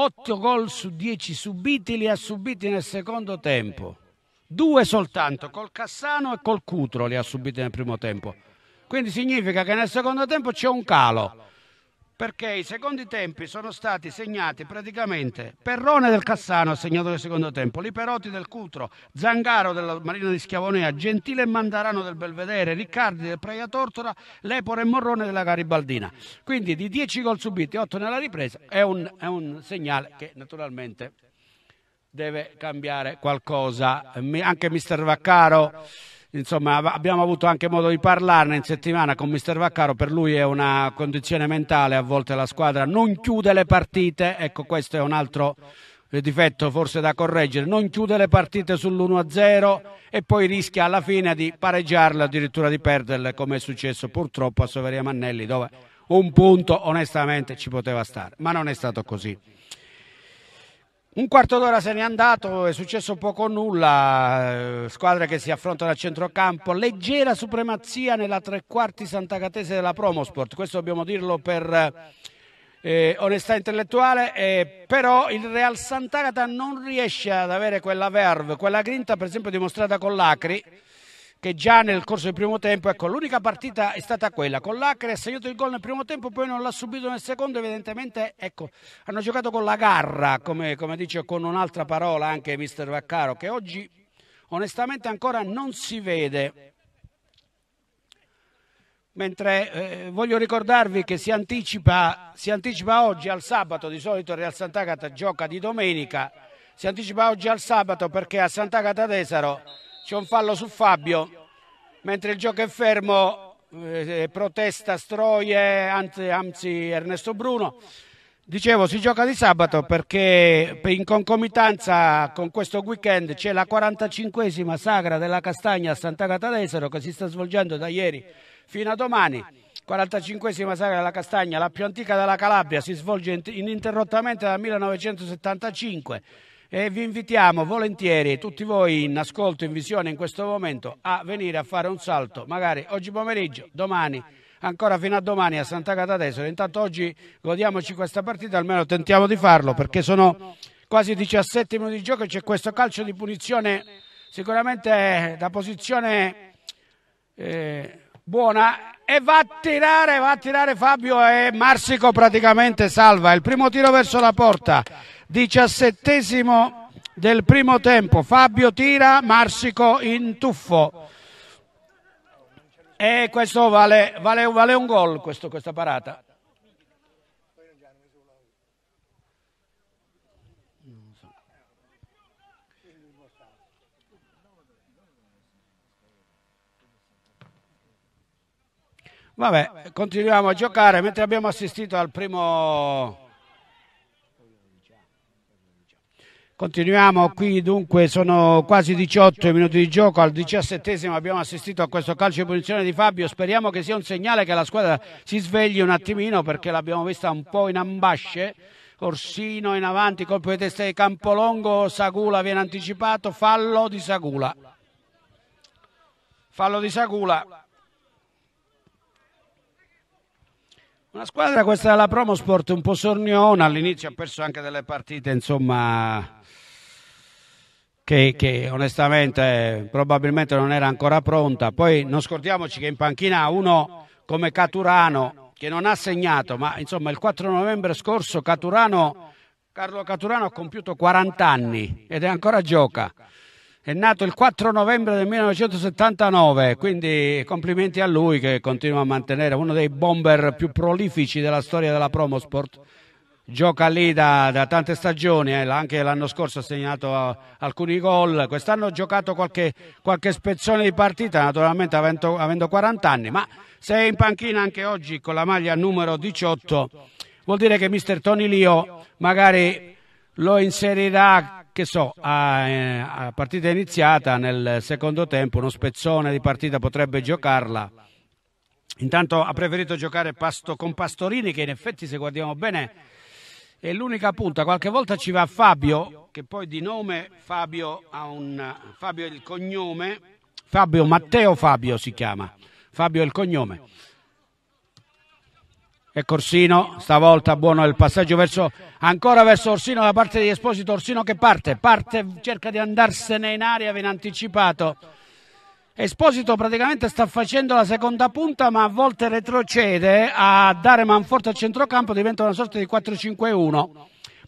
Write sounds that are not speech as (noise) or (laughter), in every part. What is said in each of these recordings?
8 gol su 10 subiti li ha subiti nel secondo tempo. Due soltanto, col Cassano e col Cutro li ha subiti nel primo tempo. Quindi significa che nel secondo tempo c'è un calo perché i secondi tempi sono stati segnati praticamente Perrone del Cassano ha segnato il secondo tempo, Liperotti del Cutro, Zangaro della Marina di Schiavonea, Gentile e Mandarano del Belvedere, Riccardi del Praia Tortora, Lepore e Morrone della Garibaldina. Quindi di 10 gol subiti, 8 nella ripresa, è un, è un segnale che naturalmente deve cambiare qualcosa. Anche mister Vaccaro insomma abbiamo avuto anche modo di parlarne in settimana con mister Vaccaro, per lui è una condizione mentale, a volte la squadra non chiude le partite, ecco questo è un altro eh, difetto forse da correggere, non chiude le partite sull'1-0 e poi rischia alla fine di pareggiarle, addirittura di perderle come è successo purtroppo a Soveria Mannelli dove un punto onestamente ci poteva stare, ma non è stato così. Un quarto d'ora se n'è andato, è successo poco o nulla, eh, squadre che si affrontano a centrocampo, leggera supremazia nella tre quarti santacatese della Promosport, questo dobbiamo dirlo per eh, eh onestà intellettuale, eh, però il Real Sant'Agata non riesce ad avere quella verve, quella grinta per esempio dimostrata con l'Acri, che già nel corso del primo tempo, ecco, l'unica partita è stata quella, con l'Acre ha segnato il gol nel primo tempo, poi non l'ha subito nel secondo, evidentemente ecco, hanno giocato con la garra, come, come dice con un'altra parola anche mister Vaccaro, che oggi onestamente ancora non si vede. Mentre eh, voglio ricordarvi che si anticipa, si anticipa, oggi al sabato, di solito Real Sant'Agata gioca di domenica, si anticipa oggi al sabato perché a Sant'Agata d'Esaro c'è un fallo su Fabio, mentre il gioco è fermo eh, protesta Stroie, anzi, anzi Ernesto Bruno. Dicevo, si gioca di sabato perché in concomitanza con questo weekend c'è la 45esima sagra della castagna a Sant'Agata d'Esero che si sta svolgendo da ieri fino a domani. 45esima sagra della castagna, la più antica della Calabria, si svolge ininterrottamente dal 1975 e vi invitiamo volentieri, tutti voi in ascolto, in visione in questo momento, a venire a fare un salto, magari oggi pomeriggio, domani, ancora fino a domani a Santa Cata Intanto oggi godiamoci questa partita, almeno tentiamo di farlo, perché sono quasi 17 minuti di gioco e c'è questo calcio di punizione sicuramente da posizione eh, buona e va a tirare, va a tirare Fabio e Marsico praticamente salva il primo tiro verso la porta diciassettesimo del primo tempo, Fabio tira, Marsico in tuffo. E questo vale, vale, vale un gol, questo, questa parata. Vabbè, continuiamo a giocare mentre abbiamo assistito al primo Continuiamo qui, dunque sono quasi 18 minuti di gioco, al diciassettesimo abbiamo assistito a questo calcio di punizione di Fabio, speriamo che sia un segnale che la squadra si svegli un attimino perché l'abbiamo vista un po' in ambasce, Corsino in avanti, colpo di testa di Campolongo, Sagula viene anticipato, fallo di Sagula. Fallo di Sagula. Una squadra questa della Promosport un po' sorniona, all'inizio ha perso anche delle partite, insomma che, che, onestamente probabilmente non era ancora pronta. Poi non scordiamoci che in panchina uno come Caturano che non ha segnato, ma insomma il 4 novembre scorso Caturano, Carlo Caturano ha compiuto 40 anni ed è ancora gioca. È nato il 4 novembre del 1979, quindi complimenti a lui che continua a mantenere uno dei bomber più prolifici della storia della Promosport gioca lì da, da tante stagioni, eh, anche l'anno scorso ha segnato eh, alcuni gol, quest'anno ha giocato qualche, qualche, spezzone di partita, naturalmente avendo, avendo 40 anni, ma se è in panchina anche oggi con la maglia numero 18 vuol dire che mister Tony Lio magari lo inserirà che so, a, eh, a partita iniziata nel secondo tempo, uno spezzone di partita potrebbe giocarla. Intanto ha preferito giocare pasto, con Pastorini che in effetti se guardiamo bene è l'unica punta. Qualche volta ci va Fabio, che poi di nome Fabio ha un Fabio è il cognome, Fabio Matteo Fabio si chiama. Fabio è il cognome. E Corsino, stavolta buono il passaggio verso, ancora verso Orsino da parte di Esposito. Orsino che parte, parte, cerca di andarsene in aria, viene anticipato Esposito praticamente sta facendo la seconda punta ma a volte retrocede a dare Manforte al centrocampo, diventa una sorta di 4-5-1.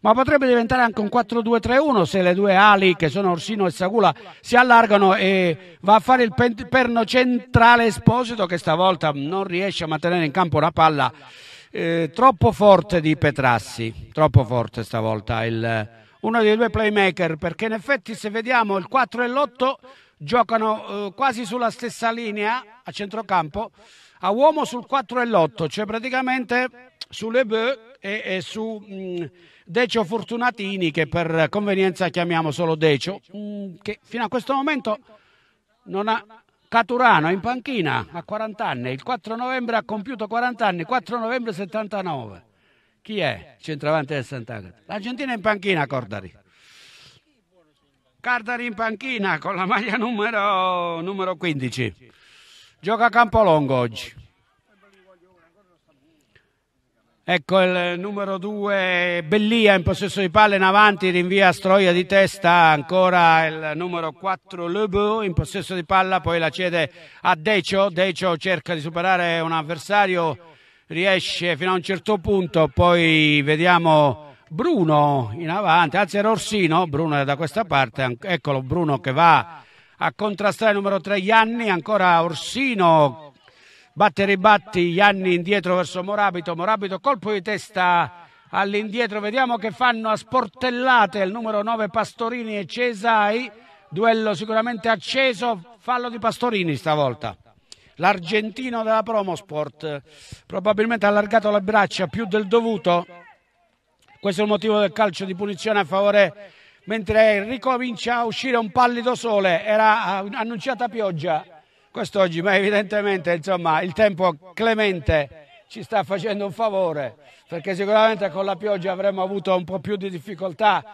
Ma potrebbe diventare anche un 4-2-3-1 se le due ali, che sono Orsino e Sagula, si allargano e va a fare il perno centrale Esposito che stavolta non riesce a mantenere in campo una palla eh, troppo forte di Petrassi, troppo forte stavolta il, uno dei due playmaker, perché in effetti se vediamo il 4 e l'8 giocano eh, quasi sulla stessa linea a centrocampo, a uomo sul 4 e l'8, cioè praticamente su Lebeu e, e su mh, mm, Decio Fortunatini, che per convenienza chiamiamo solo Decio, mh, mm, che fino a questo momento non ha Caturano in panchina a 40 anni, il 4 novembre ha compiuto 40 anni, 4 novembre 79. Chi è? centravanti del Sant'Agata. L'Argentina è in panchina, Cordari. Cardari in panchina con la maglia numero, numero 15. Gioca a Campolongo oggi. Ecco il numero 2 Bellia in possesso di palla in avanti, rinvia a Stroia di testa, ancora il numero 4 Lebu in possesso di palla, poi la cede a Decio, Decio cerca di superare un avversario, riesce fino a un certo punto, poi vediamo Bruno in avanti, anzi era Orsino, Bruno è da questa parte, eccolo Bruno che va a contrastare il numero 3 Ianni, ancora Orsino, batte e ribatti Ianni indietro verso Morabito, Morabito colpo di testa all'indietro, vediamo che fanno a sportellate il numero 9 Pastorini e Cesai, duello sicuramente acceso, fallo di Pastorini stavolta l'argentino della Promosport. Probabilmente ha allargato le braccia più del dovuto. Questo è il motivo del calcio di punizione a favore mentre ricomincia a uscire un pallido sole, era ah, annunciata pioggia quest'oggi, ma evidentemente insomma, il tempo clemente ci sta facendo un favore, perché sicuramente con la pioggia avremmo avuto un po' più di difficoltà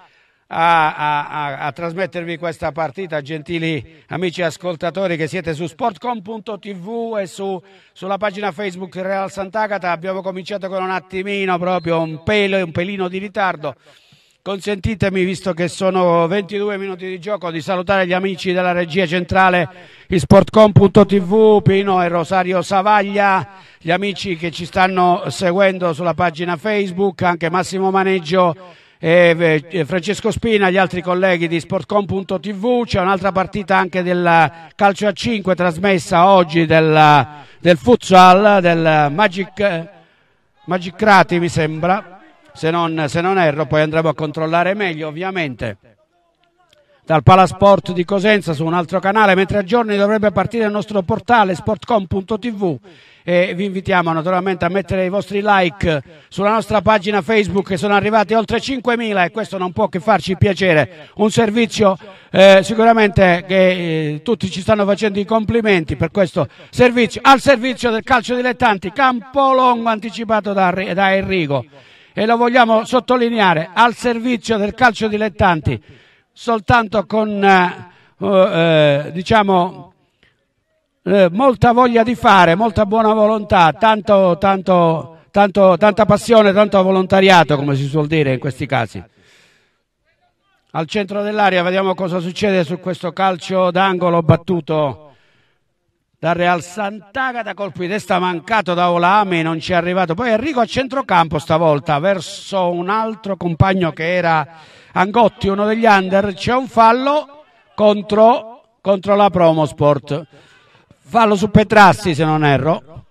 a, a, a, trasmettervi questa partita, gentili amici ascoltatori che siete su sportcom.tv e su, sulla pagina Facebook Real Sant'Agata. Abbiamo cominciato con un attimino, proprio un, pelo, un pelino di ritardo. Consentitemi, visto che sono 22 minuti di gioco, di salutare gli amici della regia centrale di sportcom.tv, Pino e Rosario Savaglia, gli amici che ci stanno seguendo sulla pagina Facebook, anche Massimo Maneggio e eh, Francesco Spina, gli altri colleghi di sportcom.tv, c'è un'altra partita anche del calcio a 5 trasmessa oggi del, del futsal, del Magic, Crati mi sembra, se non, se non erro, poi andremo a controllare meglio ovviamente dal Palasport di Cosenza su un altro canale, mentre a giorni dovrebbe partire il nostro portale sportcom.tv e vi invitiamo naturalmente a mettere i vostri like sulla nostra pagina Facebook che sono arrivati oltre 5.000 e questo non può che farci piacere. Un servizio eh, sicuramente che eh, tutti ci stanno facendo i complimenti per questo servizio, al servizio del calcio dilettanti, Campolongo anticipato da, da Enrico e lo vogliamo sottolineare al servizio del calcio dilettanti soltanto con eh, eh, diciamo eh, molta voglia di fare, molta buona volontà, tanto, tanto, tanto, tanta passione, tanto volontariato come si suol dire in questi casi. Al centro dell'area vediamo cosa succede su questo calcio d'angolo battuto dal Real Sant'Agata, colpo di testa mancato da Olame, non ci è arrivato. Poi Enrico a centrocampo stavolta verso un altro compagno che era Angotti, uno degli under, c'è un fallo contro, contro la Promosport. Fallo su Petrassi se non erro.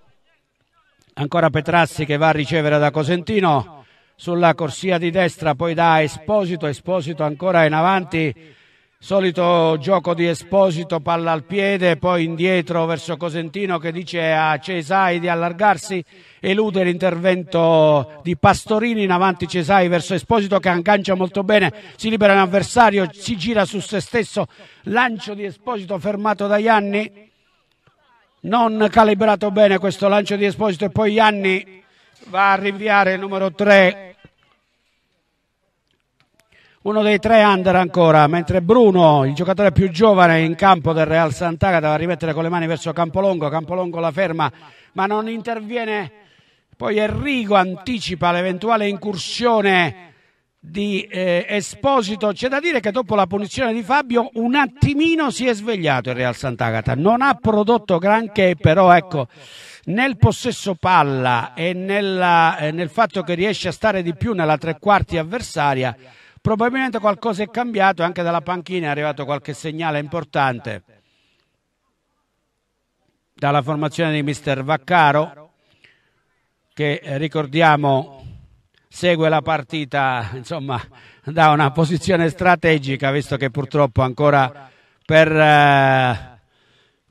Ancora Petrassi che va a ricevere da Cosentino sulla corsia di destra, poi da Esposito, Esposito ancora in avanti. Solito gioco di Esposito, palla al piede, poi indietro verso Cosentino che dice a Cesai di allargarsi, elude l'intervento di Pastorini, in avanti Cesai verso Esposito che aggancia molto bene, si libera l'avversario, si gira su se stesso, lancio di Esposito fermato da Ianni, non calibrato bene questo lancio di Esposito e poi Ianni va a rinviare il numero 3 uno dei tre under ancora mentre Bruno, il giocatore più giovane in campo del Real Sant'Agata va a rimettere con le mani verso Campolongo Campolongo la ferma ma non interviene poi Enrico anticipa l'eventuale incursione di eh, Esposito. C'è da dire che dopo la punizione di Fabio un attimino si è svegliato il Real Sant'Agata, non ha prodotto granché, però ecco, nel possesso palla e nella, eh, nel fatto che riesce a stare di più nella tre quarti avversaria, probabilmente qualcosa è cambiato, anche dalla panchina è arrivato qualche segnale importante dalla formazione di mister Vaccaro che eh, ricordiamo segue la partita insomma, da una posizione strategica, visto che purtroppo ancora per eh,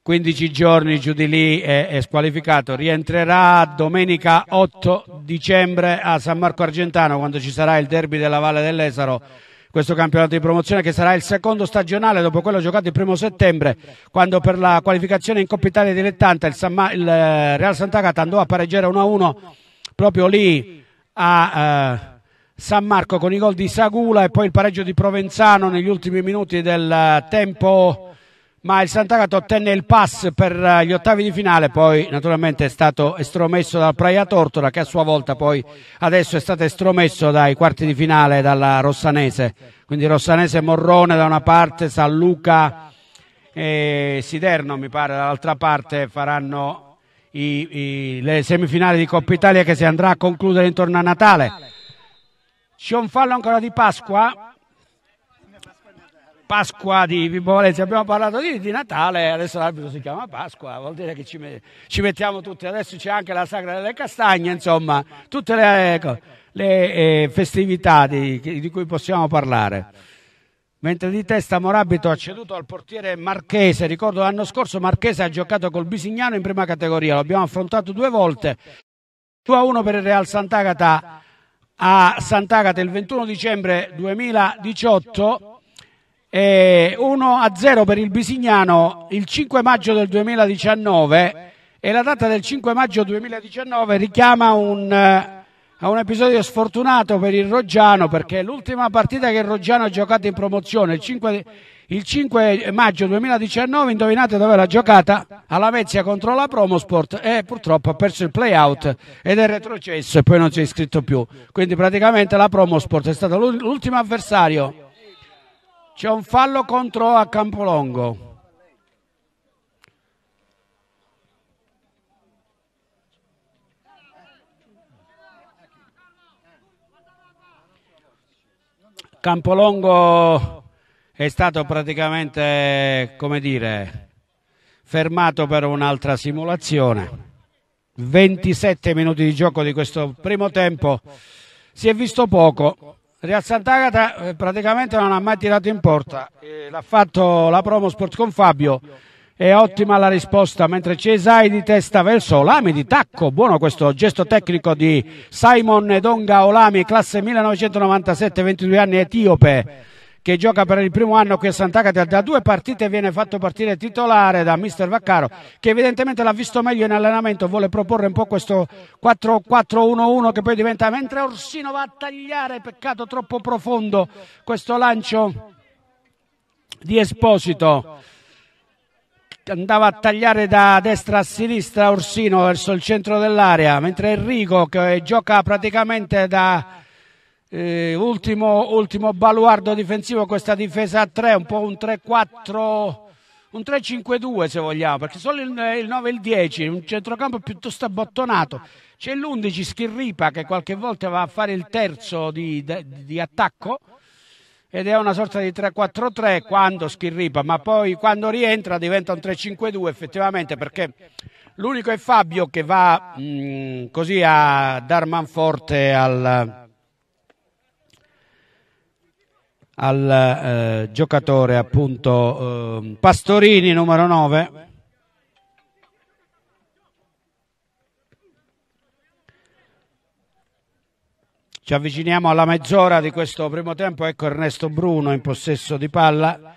15 giorni giù di lì è, è squalificato. Rientrerà domenica 8 dicembre a San Marco Argentano quando ci sarà il derby della Valle dell'Esaro questo campionato di promozione che sarà il secondo stagionale dopo quello giocato il primo settembre quando per la qualificazione in Coppa Italia dilettante il, eh, Real Sant'Agata andò a pareggiare 1-1 proprio lì a eh, San Marco con i gol di Sagula e poi il pareggio di Provenzano negli ultimi minuti del eh, tempo ma il Sant'Agato ottenne il pass per eh, gli ottavi di finale, poi naturalmente è stato estromesso dal Praia Tortora che a sua volta poi adesso è stato estromesso dai quarti di finale dalla Rossanese, quindi Rossanese Morrone da una parte, San Luca e Siderno mi pare dall'altra parte faranno i, i, le semifinali di Coppa Italia che si andrà a concludere intorno a Natale. C'è un fallo ancora di Pasqua. Pasqua di Vibolenzi, abbiamo parlato di, di, Natale, adesso l'arbitro si chiama Pasqua, vuol dire che ci, ci, mettiamo tutti, adesso c'è anche la Sagra delle Castagne, insomma, tutte le, ecco, le eh, festività di, di cui possiamo parlare mentre di testa Morabito ha ceduto al portiere Marchese. Ricordo l'anno scorso Marchese ha giocato col Bisignano in prima categoria, l'abbiamo affrontato due volte. 2-1 a per il Real Sant'Agata a Sant'Agata il 21 dicembre 2018 e 1-0 per il Bisignano il 5 maggio del 2019 e la data del 5 maggio 2019 richiama un eh, a un episodio sfortunato per il Roggiano perché l'ultima partita che il Roggiano ha giocato in promozione, il 5, il 5 maggio 2019, indovinate dove l'ha giocata? Alla Vezia contro la Promosport e purtroppo ha perso il playout ed è retrocesso e poi non si è iscritto più. Quindi praticamente la Promosport è stato l'ultimo avversario. C'è un fallo contro a Campolongo. Campolongo è stato praticamente, come dire, fermato per un'altra simulazione. 27 minuti di gioco di questo primo tempo, si è visto poco. Real Sant'Agata eh, praticamente non ha mai tirato in porta, eh, l'ha fatto la promo Sport con Fabio è ottima la risposta, mentre Cesai di testa verso Olami di tacco. Buono questo gesto tecnico di Simon Edonga Olami, classe 1997, 22 anni, etiope che gioca per il primo anno qui a Sant'Agata da due partite viene fatto partire titolare da mister Vaccaro che evidentemente l'ha visto meglio in allenamento vuole proporre un po' questo 4-4-1-1 che poi diventa mentre Orsino va a tagliare peccato troppo profondo questo lancio di Esposito andava a tagliare da destra a sinistra Orsino verso il centro dell'area, mentre Enrico che gioca praticamente da eh, ultimo, ultimo, baluardo difensivo questa difesa a 3, un po' un 3-4 un 3-5-2 se vogliamo, perché solo il, il 9 e il 10, un centrocampo piuttosto abbottonato. C'è l'11 Schirripa che qualche volta va a fare il terzo di, di, di attacco ed è una sorta di 3-4-3 quando schirripa, ma poi quando rientra diventa un 3-5-2 effettivamente perché l'unico è Fabio che va mh, mm, così a dar manforte al, al eh, giocatore appunto eh, Pastorini numero 9 Ci avviciniamo alla mezz'ora di questo primo tempo, ecco Ernesto Bruno in possesso di palla,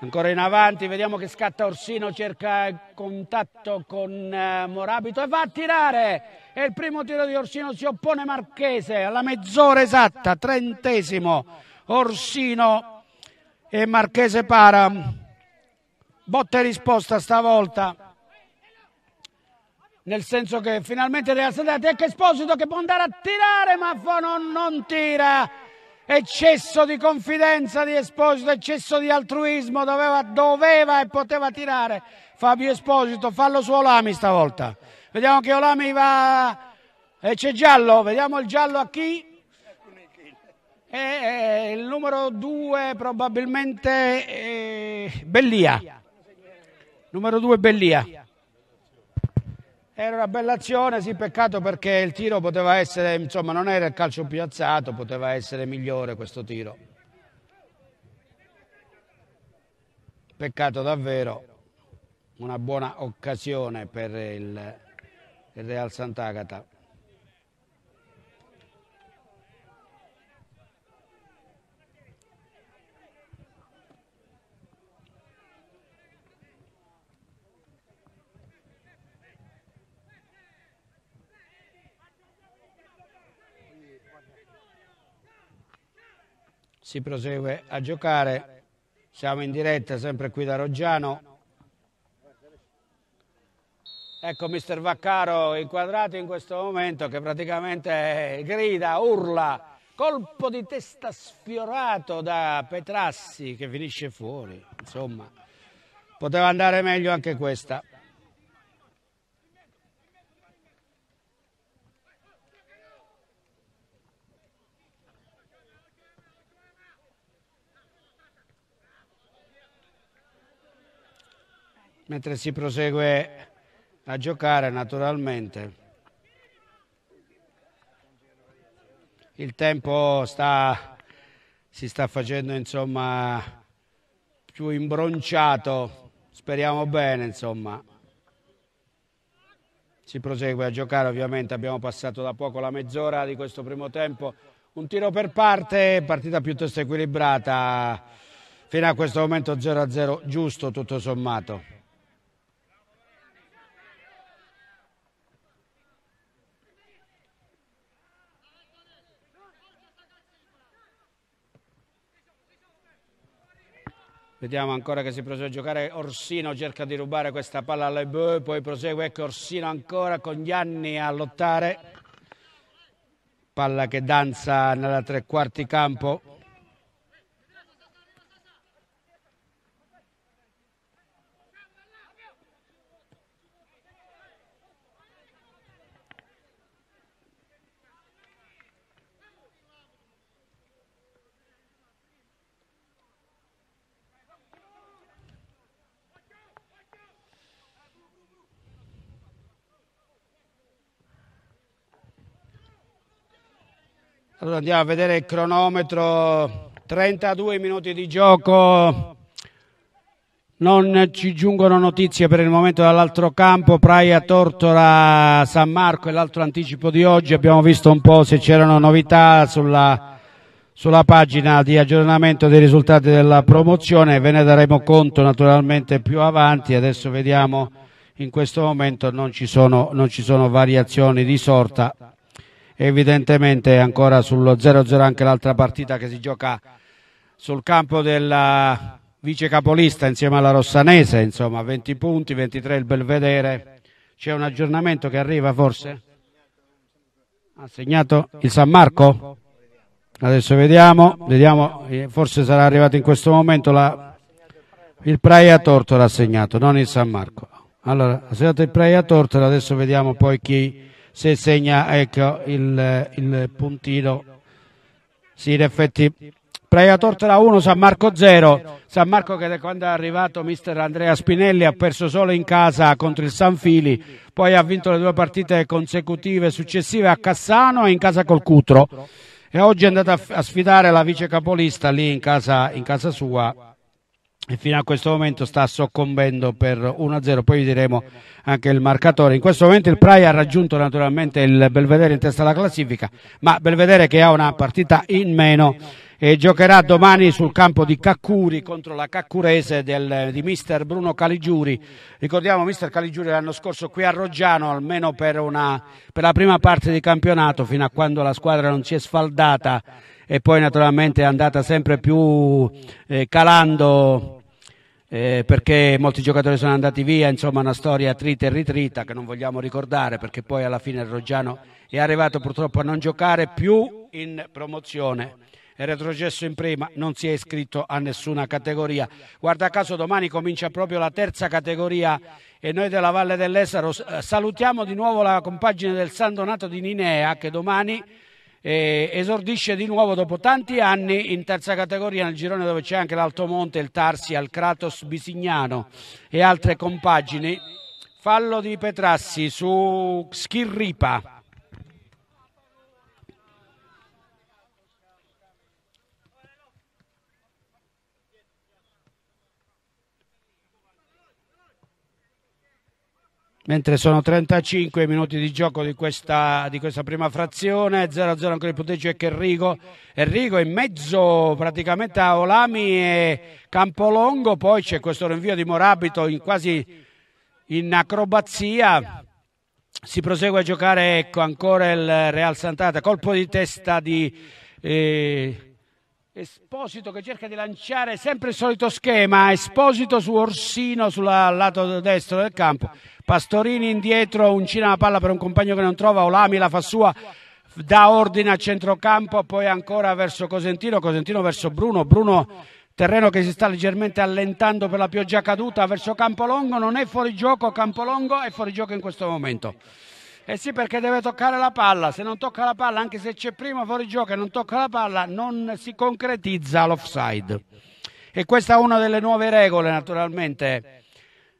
ancora in avanti, vediamo che scatta Orsino, cerca il contatto con eh, Morabito e va a tirare, e il primo tiro di Orsino si oppone Marchese, alla mezz'ora esatta, trentesimo, Orsino e Marchese para, botta e risposta stavolta nel senso che finalmente Real Sociedad, ecco Esposito che può andare a tirare, ma non, non tira. Eccesso di confidenza di Esposito, eccesso di altruismo, doveva, doveva e poteva tirare Fabio Esposito, fallo su Olami stavolta. Vediamo che Olami va... E c'è giallo, vediamo il giallo a chi? E, il numero 2 probabilmente eh, Bellia. Numero 2 Bellia. Era una bella azione, sì, peccato perché il tiro poteva essere, insomma, non era il calcio più alzato, poteva essere migliore questo tiro. Peccato davvero, una buona occasione per il, Real Sant'Agata. si prosegue a giocare. Siamo in diretta sempre qui da Roggiano. Ecco mister Vaccaro inquadrato in questo momento che praticamente grida, urla, colpo di testa sfiorato da Petrassi che finisce fuori. Insomma, poteva andare meglio anche questa. mentre si prosegue a giocare naturalmente. Il tempo sta, si sta facendo insomma più imbronciato, speriamo bene insomma. Si prosegue a giocare ovviamente, abbiamo passato da poco la mezz'ora di questo primo tempo. Un tiro per parte, partita piuttosto equilibrata, fino a questo momento 0-0 giusto tutto sommato. Vediamo ancora che si prosegue a giocare. Orsino cerca di rubare questa palla alle Beu, poi prosegue. Ecco Orsino ancora con gli anni a lottare. Palla che danza nella tre quarti campo. Allora andiamo a vedere il cronometro, 32 minuti di gioco, non ci giungono notizie per il momento dall'altro campo, Praia Tortora San Marco e l'altro anticipo di oggi, abbiamo visto un po' se c'erano novità sulla, sulla, pagina di aggiornamento dei risultati della promozione, ve ne daremo conto naturalmente più avanti, adesso vediamo in questo momento non ci sono, non ci sono variazioni di sorta, evidentemente ancora sullo 0-0 anche l'altra partita che si gioca sul campo della eh, vice capolista insieme alla Rossanese, insomma 20 punti, 23 il Belvedere, c'è un aggiornamento che arriva forse? Ha segnato il San Marco? Adesso vediamo, vediamo, eh, forse sarà arrivato in questo momento la, il Praia Tortora ha segnato, non il San Marco. Allora, ha segnato il Praia Tortora, adesso vediamo poi chi se segna ecco, il, il puntino. Sì, in effetti Praia Tortola 1, San Marco 0. San Marco che da quando è arrivato mister Andrea Spinelli ha perso solo in casa contro il San Fili, poi ha vinto le due partite consecutive successive a Cassano e in casa col Cutro e oggi è andata a sfidare la vice capolista lì in casa, in casa sua e fino a questo momento sta soccombendo per 1-0, poi diremo anche il marcatore. In questo momento il Praia ha raggiunto naturalmente il Belvedere in testa alla classifica, ma Belvedere che ha una partita in meno e giocherà domani sul campo di Caccuri contro la Caccurese del, di mister Bruno Caligiuri. Ricordiamo mister Caligiuri l'anno scorso qui a Roggiano almeno per, una, per la prima parte di campionato fino a quando la squadra non si è sfaldata e poi naturalmente è andata sempre più eh, calando eh, perché molti giocatori sono andati via, insomma una storia trita e ritrita che non vogliamo ricordare perché poi alla fine Roggiano è arrivato purtroppo a non giocare più in promozione è retrocesso in prima, non si è iscritto a nessuna categoria. Guarda caso domani comincia proprio la terza categoria e noi della Valle dell'Esaro eh, salutiamo di nuovo la compagine del San Donato di Ninea che domani eh, esordisce di nuovo dopo tanti anni in terza categoria nel girone dove c'è anche l'Altomonte, il Tarsi, il Kratos Bisignano e altre compagini. Fallo di Petrassi su Schirripa. Mentre sono 35 minuti di gioco di questa, di questa prima frazione, 0-0 ancora il punteggio è che Enrico, Enrico in mezzo praticamente a Olami e Campolongo, poi c'è questo rinvio di Morabito in quasi in acrobazia, si prosegue a giocare ecco, ancora il Real Sant'Ata, colpo di testa di... Eh, Esposito che cerca di lanciare sempre il solito schema, Esposito su Orsino sul lato destro del campo, Pastorini indietro, uncina la palla per un compagno che non trova, Olami la fa sua, dà ordine a centrocampo, poi ancora verso Cosentino, Cosentino verso Bruno, Bruno terreno che si sta leggermente allentando per la pioggia caduta verso Campolongo, non è fuori gioco, Campolongo è fuori gioco in questo momento. Eh sì, perché deve toccare la palla. Se non tocca la palla, anche se c'è prima fuori gioco e non tocca la palla, non si concretizza l'offside. E questa è una delle nuove regole, naturalmente,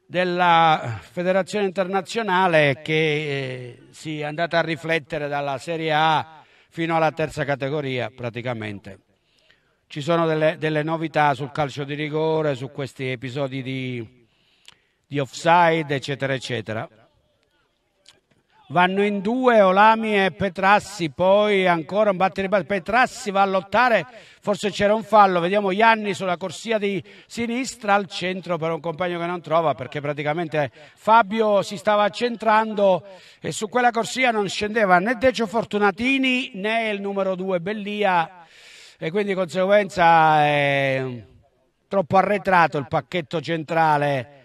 della Federazione Internazionale che eh, si è andata a riflettere dalla Serie A fino alla terza categoria, praticamente. Ci sono delle, delle novità sul calcio di rigore, su questi episodi di, di offside, eccetera, eccetera vanno in due Olami e Petrassi, poi ancora un batter di Petrassi va a lottare, forse c'era un fallo, vediamo Ianni sulla corsia di sinistra al centro per un compagno che non trova perché praticamente Fabio si stava centrando e su quella corsia non scendeva né Decio Fortunatini né il numero due Bellia e quindi di conseguenza è troppo arretrato il pacchetto centrale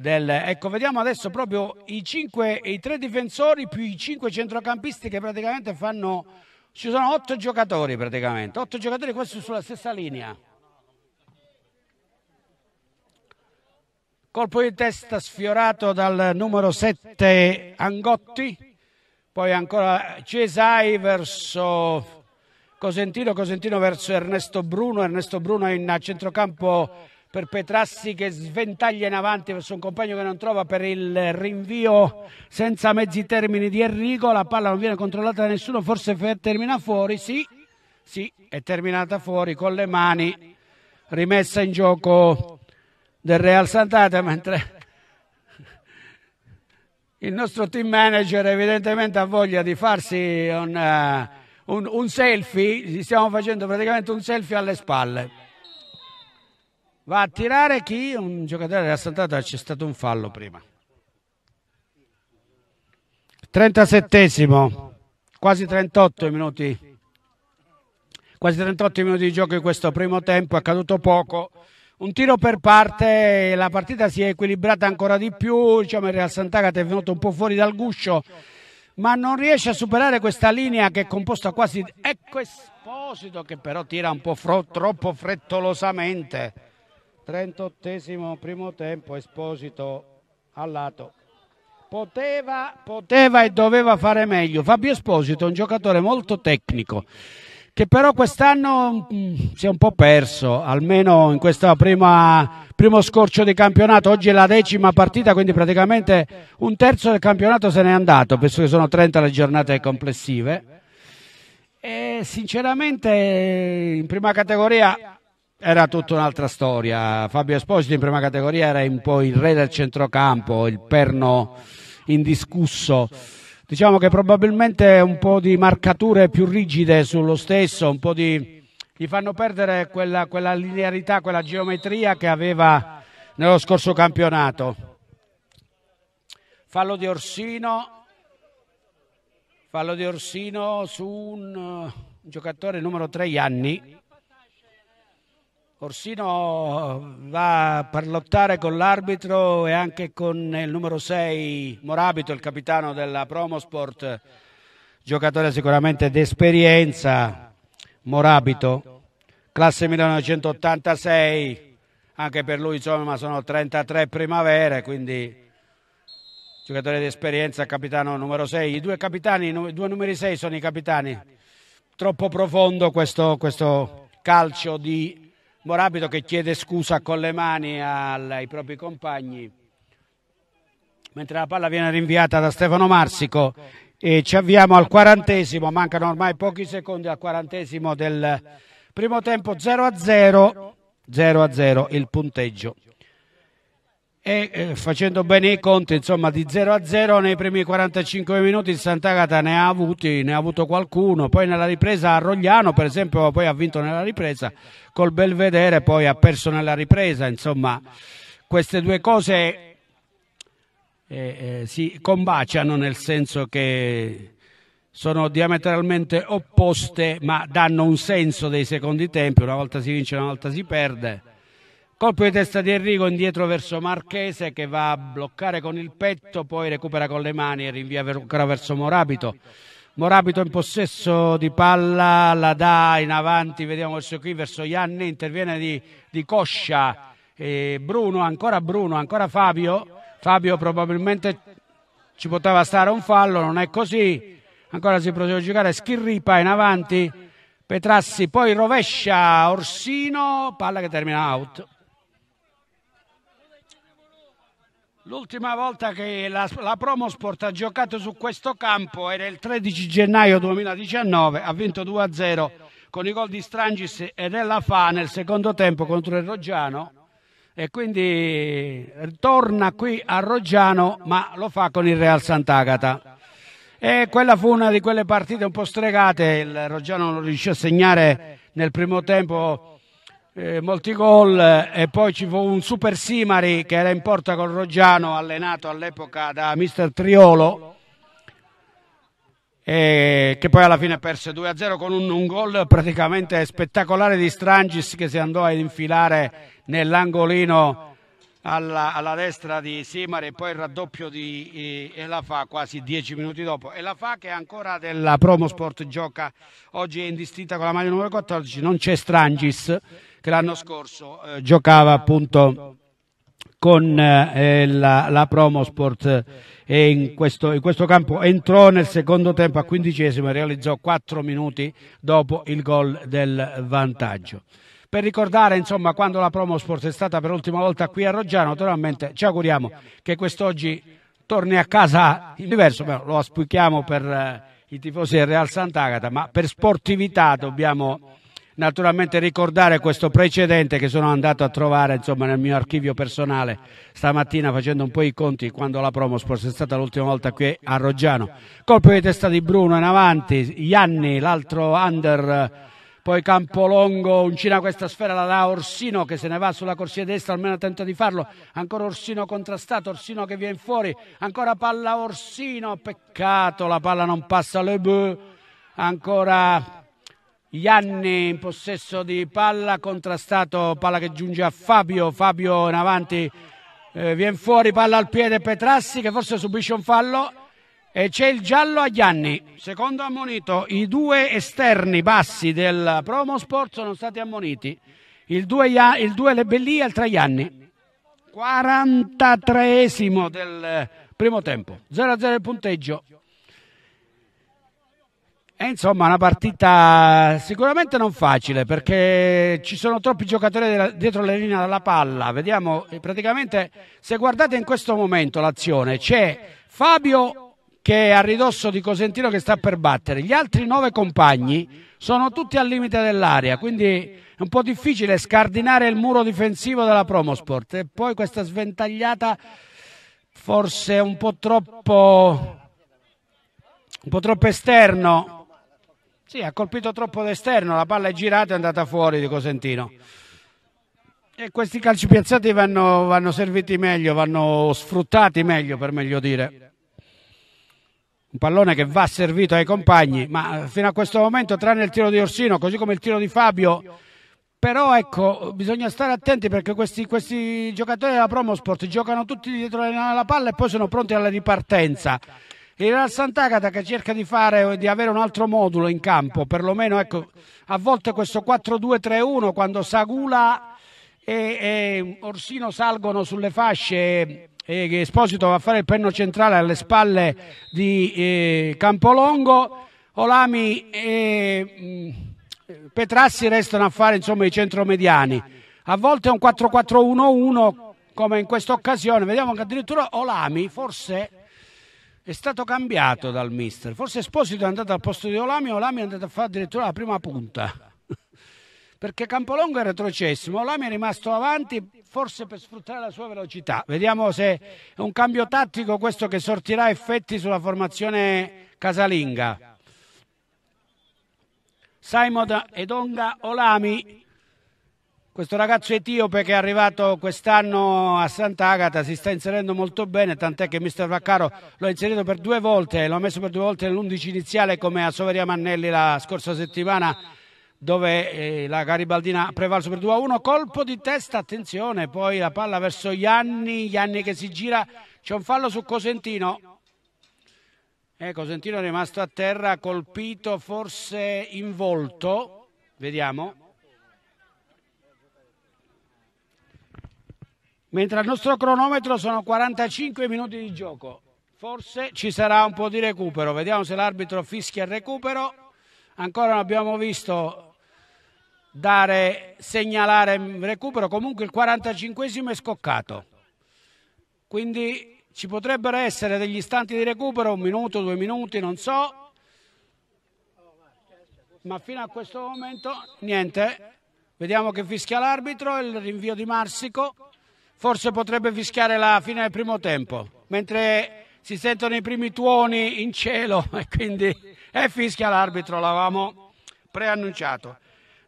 del, ecco, vediamo adesso proprio i, cinque, i tre difensori più i cinque centrocampisti che praticamente fanno... Ci sono otto giocatori praticamente, otto giocatori questi sulla stessa linea. Colpo di testa sfiorato dal numero 7 Angotti, poi ancora Cesai verso Cosentino, Cosentino verso Ernesto Bruno, Ernesto Bruno in centrocampo per Petrassi che sventaglia in avanti verso un compagno che non trova per il rinvio senza mezzi termini di Enrico, la palla non viene controllata da nessuno, forse termina fuori, sì, sì, è terminata fuori con le mani, rimessa in gioco del Real Sant'Ata, mentre il nostro team manager evidentemente ha voglia di farsi un, uh, un, un selfie, stiamo facendo praticamente un selfie alle spalle va a tirare chi un giocatore era saltato c'è stato un fallo prima 37 quasi 38 minuti quasi 38 minuti di gioco in questo primo tempo è accaduto poco un tiro per parte la partita si è equilibrata ancora di più diciamo il Real Sant'Agata è venuto un po' fuori dal guscio ma non riesce a superare questa linea che è composta quasi ecco Esposito che però tira un po' fro, troppo frettolosamente 38 primo tempo, Esposito al lato. Poteva, poteva e doveva fare meglio. Fabio Esposito è un giocatore molto tecnico che però quest'anno mm, si è un po' perso, almeno in questo primo scorcio di campionato. Oggi è la decima partita, quindi praticamente un terzo del campionato se n'è andato, penso che sono 30 le giornate complessive. E sinceramente in prima categoria era tutta un'altra storia. Fabio Esposito in prima categoria era un po' il re del centrocampo, il perno indiscusso. Diciamo che probabilmente un po' di marcature più rigide sullo stesso, un po' di... gli fanno perdere quella, quella linearità, quella geometria che aveva nello scorso campionato. Fallo di Orsino, fallo di Orsino su un, eh, un giocatore numero 3 anni. Orsino va per lottare con l'arbitro e anche con il numero 6 Morabito, il capitano della Promosport, giocatore sicuramente d'esperienza. Morabito, classe 1986, anche per lui insomma sono 33 primavere, quindi giocatore d'esperienza, capitano numero 6. I due capitani, i due numeri 6 sono i capitani. Troppo profondo questo, questo calcio di Morabito che chiede scusa con le mani ai propri compagni, mentre la palla viene rinviata da Stefano Marsico e ci avviamo al quarantesimo, mancano ormai pochi secondi al quarantesimo del primo tempo 0 a 0, 0 a 0 il punteggio e eh, facendo bene i conti insomma di 0 a 0 nei primi 45 minuti il Sant'Agata ne ha avuti ne ha avuto qualcuno poi nella ripresa a Rogliano per esempio poi ha vinto nella ripresa col Belvedere poi ha perso nella ripresa insomma queste due cose eh, eh, si combaciano nel senso che sono diametralmente opposte ma danno un senso dei secondi tempi una volta si vince una volta si perde Colpo di testa di Enrico indietro verso Marchese che va a bloccare con il petto, poi recupera con le mani e rinvia ancora verso Morabito. Morabito in possesso di palla, la dà in avanti, vediamo verso qui, verso Ianni, interviene di, di Coscia, e Bruno, ancora Bruno, ancora Fabio, Fabio probabilmente ci poteva stare un fallo, non è così, ancora si prosegue a giocare, Schirripa in avanti, Petrassi, poi rovescia Orsino, palla che termina out. L'ultima volta che la, la Sport ha giocato su questo campo era il 13 gennaio 2019, ha vinto 2-0 con i gol di Strangis e della Fa nel secondo tempo contro il Roggiano e quindi torna qui a Roggiano ma lo fa con il Real Sant'Agata. E quella fu una di quelle partite un po' stregate, il Roggiano non riuscì a segnare nel primo tempo eh, molti gol eh, e poi ci fu un Super Simari che era in porta con Roggiano, allenato all'epoca da mister Triolo, che poi alla fine perse 2-0 con un, un gol praticamente spettacolare di Strangis che si andò ad infilare nell'angolino alla, alla, destra di Simare e poi il raddoppio di eh, Elafà quasi dieci minuti dopo. Elafa che ancora della Promosport gioca oggi in distinta con la maglia numero 14, non c'è Strangis che l'anno scorso eh, giocava appunto con eh, eh la, la Promosport e in questo, in questo, campo entrò nel secondo tempo a quindicesimo e realizzò quattro minuti dopo il gol del vantaggio per ricordare insomma quando la promo sport è stata per l'ultima volta qui a Roggiano. Naturalmente ci auguriamo che quest'oggi torni a casa in diverso, Beh, lo auspichiamo per eh, i tifosi del Real Sant'Agata, ma per sportività dobbiamo naturalmente ricordare questo precedente che sono andato a trovare insomma, nel mio archivio personale stamattina facendo un po' i conti quando la promo sport è stata l'ultima volta qui a Roggiano. Colpo di testa di Bruno in avanti, Ianni, l'altro under poi Campolongo uncina questa sfera, la dà Orsino che se ne va sulla corsia destra, almeno tenta di farlo, ancora Orsino contrastato, Orsino che viene fuori, ancora palla Orsino, peccato, la palla non passa Le Beu, ancora Ianni in possesso di palla, contrastato, palla che giunge a Fabio, Fabio in avanti, eh, viene fuori, palla al piede Petrassi che forse subisce un fallo e c'è il giallo a Gianni. Secondo ammonito, i due esterni bassi del promo sport sono stati ammoniti. Il 2, il Lebelli e il 3 Gianni. 43esimo del primo tempo. 0-0 il punteggio. È insomma una partita sicuramente non facile perché ci sono troppi giocatori dietro la linea della palla. Vediamo eh, praticamente se guardate in questo momento l'azione c'è Fabio che è a ridosso di Cosentino che sta per battere. Gli altri nove compagni sono tutti al limite dell'area, quindi è un po' difficile scardinare il muro difensivo della Promosport. E poi questa sventagliata forse un po' troppo, un po troppo esterno. Sì, ha colpito troppo d'esterno, la palla è girata e è andata fuori di Cosentino. E questi calci piazzati vanno, vanno serviti meglio, vanno sfruttati meglio, per meglio dire un pallone che va servito ai compagni, ma eh, fino a questo momento, tranne il tiro di Orsino, così come il tiro di Fabio, però ecco, bisogna stare attenti perché questi, questi giocatori della Promosport giocano tutti dietro la palla e poi sono pronti alla ripartenza. Il Real Sant'Agata che cerca di, fare, di avere un altro modulo in campo, perlomeno ecco, a volte questo 4-2-3-1 quando Sagula e, e Orsino salgono sulle fasce eh, che Esposito va a fare il penno centrale alle spalle di eh, Campolongo, Olami e mm, Petrassi restano a fare insomma, i centromediani. A volte è un 4-4-1-1 come in questa occasione, vediamo che addirittura Olami forse è stato cambiato dal mister. Forse Esposito è andato al posto di Olami, Olami è andato a fare addirittura la prima punta perché Campolongo è retrocesso, Maolami è rimasto avanti forse per sfruttare la sua velocità. Vediamo se è un cambio tattico questo che sortirà effetti sulla formazione casalinga. Simon Edonga Olami, questo ragazzo etiope che è arrivato quest'anno a Sant'Agata si sta inserendo molto bene, tant'è che Mister Vaccaro lo ha inserito per due volte, lo ha messo per due volte nell'11 iniziale come a Soveria Mannelli la scorsa settimana dove eh, la Garibaldina ha prevalso per 2-1, colpo di testa, attenzione, poi la palla verso Ianni, Ianni che si gira, c'è un fallo su Cosentino. Eh, Cosentino è rimasto a terra, colpito forse in volto, vediamo. Mentre al nostro cronometro sono 45 minuti di gioco, forse ci sarà un po' di recupero, vediamo se l'arbitro fischia il recupero. Ancora non abbiamo visto dare, segnalare recupero, comunque il 45esimo è scoccato. Quindi ci potrebbero essere degli istanti di recupero, un minuto, due minuti, non so. Ma fino a questo momento niente. Vediamo che fischia l'arbitro, il rinvio di Marsico. Forse potrebbe fischiare la fine del primo tempo, mentre si sentono i primi tuoni in cielo (laughs) e quindi è eh, fischia l'arbitro, l'avevamo preannunciato.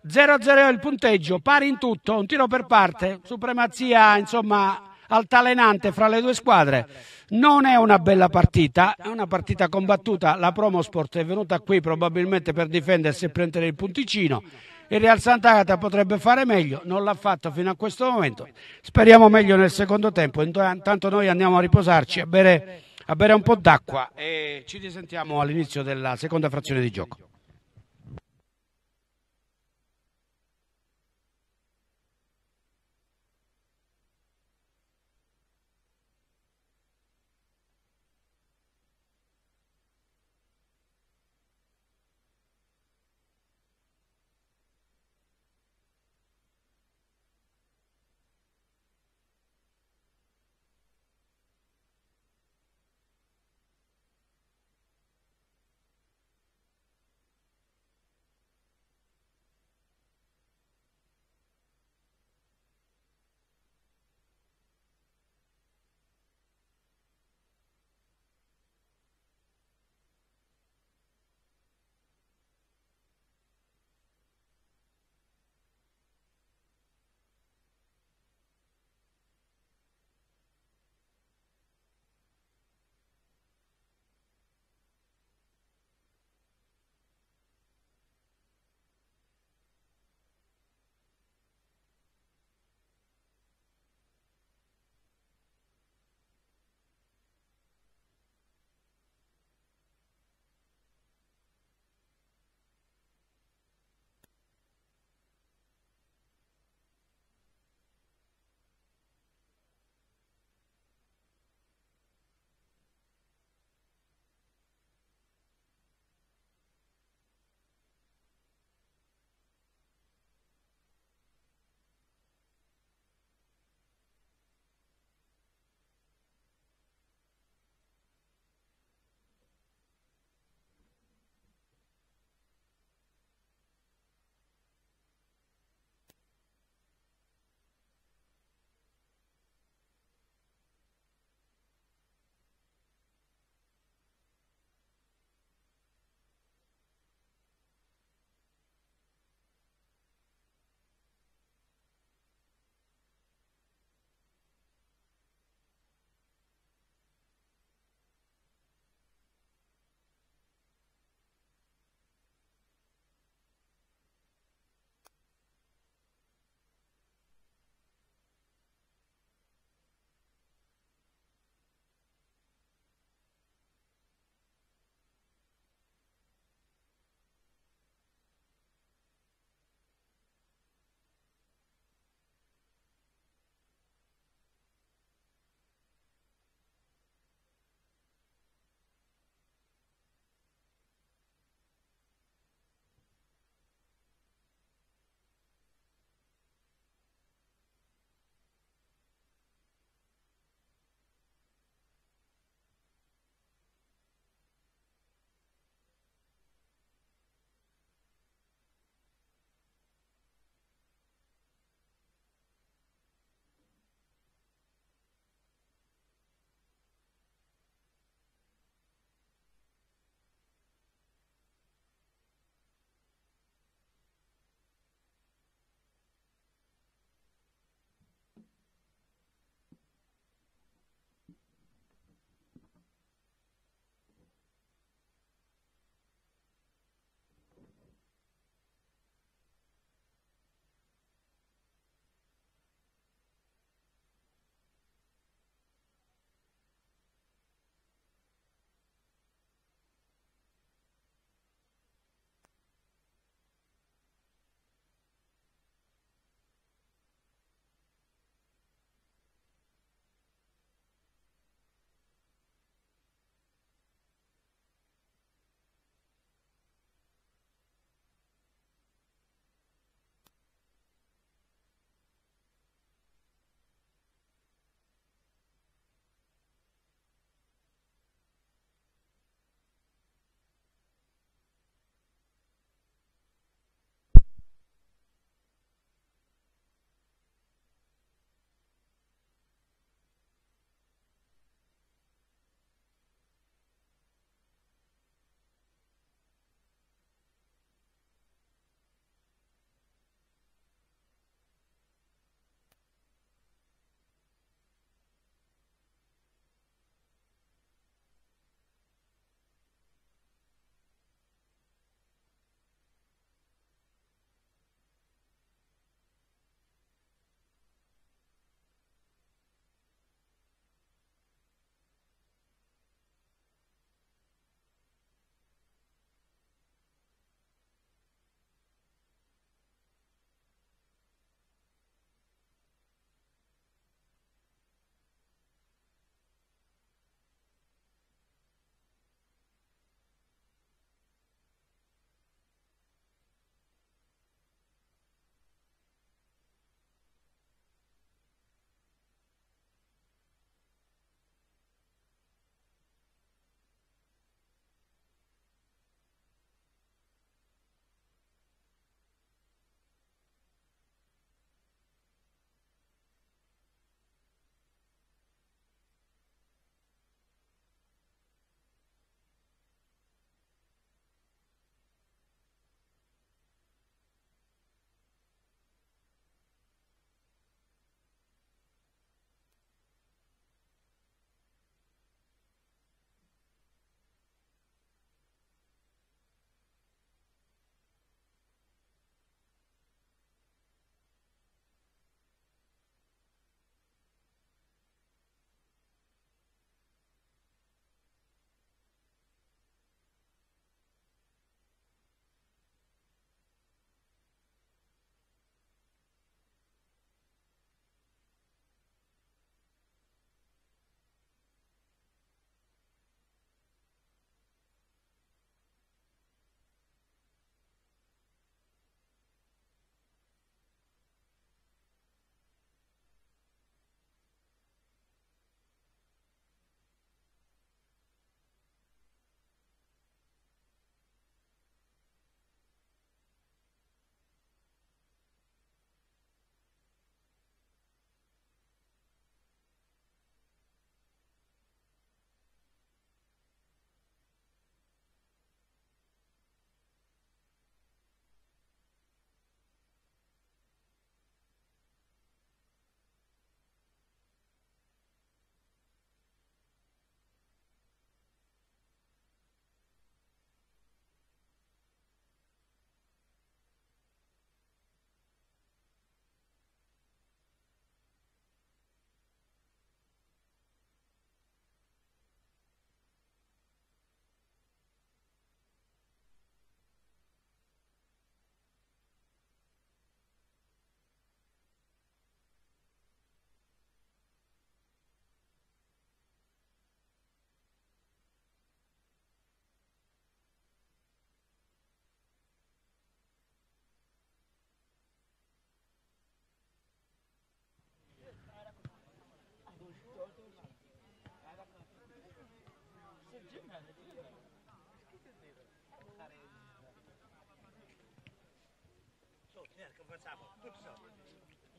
0-0 è il punteggio, pari in tutto, un tiro per parte, supremazia insomma altalenante fra le due squadre. Non è una bella partita, è una partita combattuta. La Promosport è venuta qui probabilmente per difendersi e prendere il punticino. Il Real Sant'Agata potrebbe fare meglio, non l'ha fatto fino a questo momento. Speriamo meglio nel secondo tempo. Intanto noi andiamo a riposarci, a bere, a bere un po' d'acqua e ci risentiamo all'inizio della seconda frazione di gioco.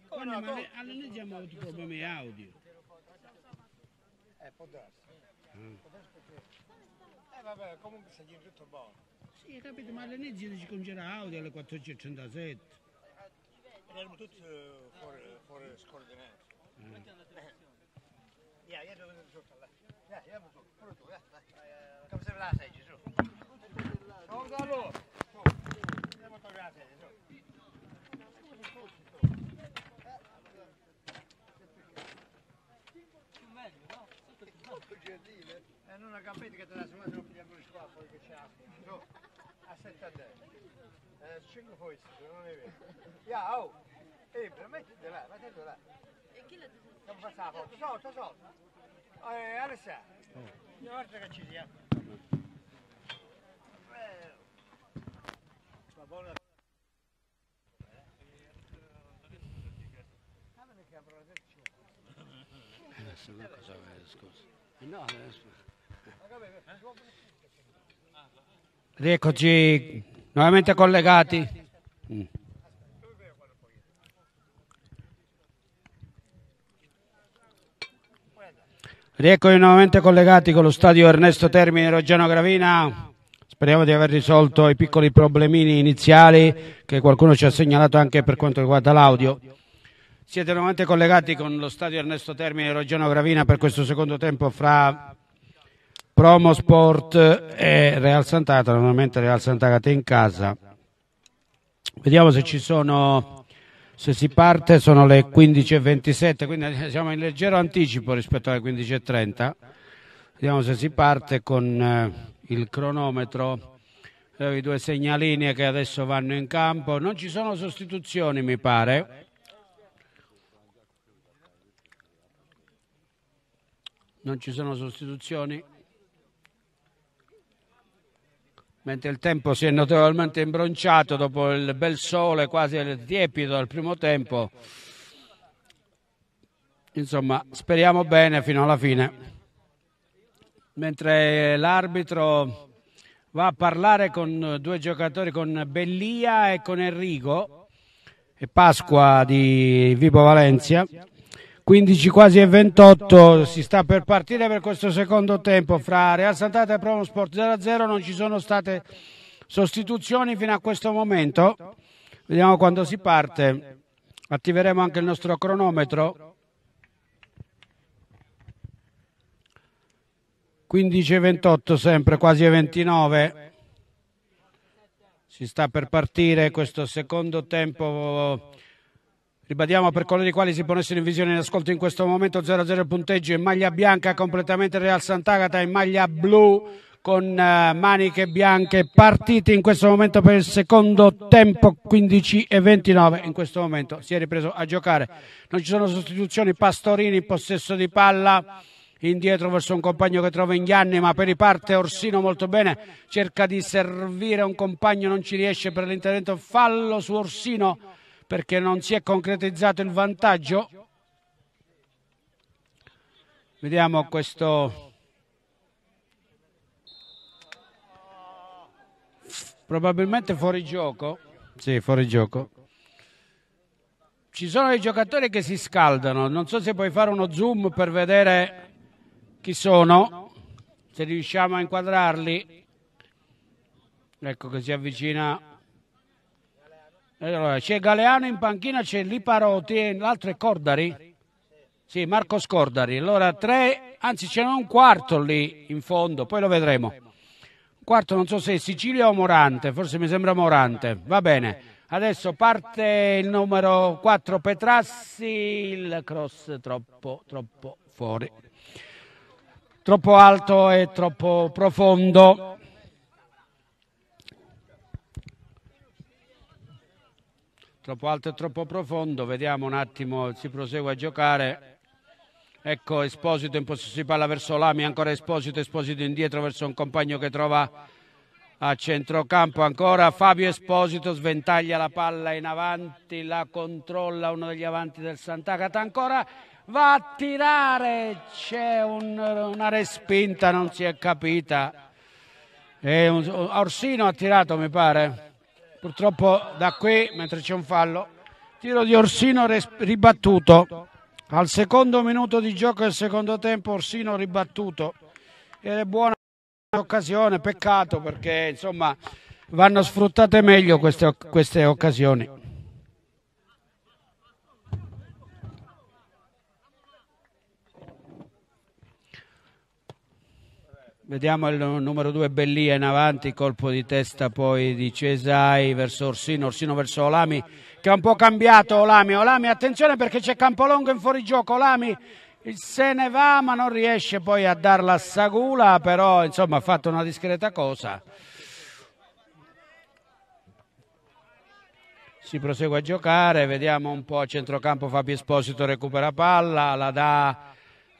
Come no, ma allora noi abbiamo avuto problemi audio. Eh, può darsi. Mm. Eh vabbè, comunque sta dietro tutto buono. Sì, capito, ma all'inizio ci che audio alle 14.37. Eh, erano tutti eh, fuori, fuori scordinati. Mm. Yeah, yeah, dove sotto là. Yeah, yeah, sotto. Pure tu, eh. Come se la sei, Gesù. Sono da loro. Andiamo a togliere la sedia, su. sto giardino e non ho capito che te la sua non pigliamo il qua poi che c'è no a sette a te eh, cinque forse non è vero ya oh ehi però mettete là mettete là e chi la ti non la foto, sotto sotto eh Alessia una volta che ci siamo Ma buona Adesso cosa scusa. Rieccoci nuovamente collegati. Rieccoci nuovamente collegati con lo stadio Ernesto Termine Roggiano Gravina. Speriamo di aver risolto i piccoli problemini iniziali che qualcuno ci ha segnalato anche per quanto riguarda l'audio. Siete nuovamente collegati con lo stadio Ernesto Termini e Rogiano Gravina per questo secondo tempo fra Promo Sport e Real Sant'Agata, normalmente Real Sant'Agata in casa. Vediamo se ci sono, se si parte sono le 15.27, quindi (laughs) siamo in leggero anticipo rispetto alle 15.30. Vediamo se si parte con eh, il cronometro, eh, i due segnalini che adesso vanno in campo. Non ci sono sostituzioni mi pare Non ci sono sostituzioni. Mentre il tempo si è notevolmente imbronciato dopo il bel sole quasi tiepido al primo tempo. Insomma, speriamo bene fino alla fine. Mentre l'arbitro va a parlare con due giocatori, con Bellia e con Enrico e Pasqua di Vibo Valencia. 15 quasi e 28 si sta per partire per questo secondo tempo fra Real Sant'Ata e Promo Sport 0-0 non ci sono state sostituzioni fino a questo momento vediamo quando si parte attiveremo anche il nostro cronometro 15 e 28 sempre quasi e 29 si sta per partire questo secondo tempo Ribadiamo per coloro i quali si ponessero in visione in ascolto in questo momento 0-0 punteggio in maglia bianca completamente Real Sant'Agata in maglia blu con eh, maniche bianche partiti in questo momento per il secondo tempo 15 e 29 in questo momento si è ripreso a giocare non ci sono sostituzioni Pastorini in possesso di palla indietro verso un compagno che trova Inganni ma per riparte Orsino molto bene cerca di servire un compagno non ci riesce per l'intervento fallo su Orsino perché non si è concretizzato il vantaggio. Vediamo questo probabilmente fuori gioco. Sì, fuori gioco. Ci sono dei giocatori che si scaldano, non so se puoi fare uno zoom per vedere chi sono, se riusciamo a inquadrarli. Ecco che si avvicina allora, c'è Galeano in panchina, c'è Liparotti e l'altro è Cordari. Sì, Marco Scordari. Allora, tre, anzi ce n'è un quarto lì in fondo, poi lo vedremo. Quarto, non so se è Sicilia o Morante, forse mi sembra Morante. Va bene. Adesso parte il numero 4 Petrassi, il cross troppo, troppo fuori, troppo alto e troppo profondo. troppo alto e troppo profondo, vediamo un attimo, si prosegue a giocare. Ecco Esposito in possesso di palla verso Lami, ancora Esposito, Esposito indietro verso un compagno che trova a centrocampo ancora Fabio Esposito sventaglia la palla in avanti, la controlla uno degli avanti del Sant'Agata ancora va a tirare, c'è un, una respinta, non si è capita. Un, Orsino ha tirato mi pare. Purtroppo da qui, mentre c'è un fallo, tiro di Orsino ribattuto. Al secondo minuto di gioco del secondo tempo Orsino ribattuto. Era buona occasione, peccato perché insomma vanno sfruttate meglio queste, queste occasioni. Vediamo il numero 2 Bellia in avanti, colpo di testa poi di Cesai verso Orsino, Orsino verso Olami che ha un po' cambiato Olami, Olami attenzione perché c'è Campolongo in fuorigioco, Olami se ne va ma non riesce poi a darla a Sagula, però insomma ha fatto una discreta cosa. Si prosegue a giocare, vediamo un po' a centrocampo Fabio Esposito recupera palla, la dà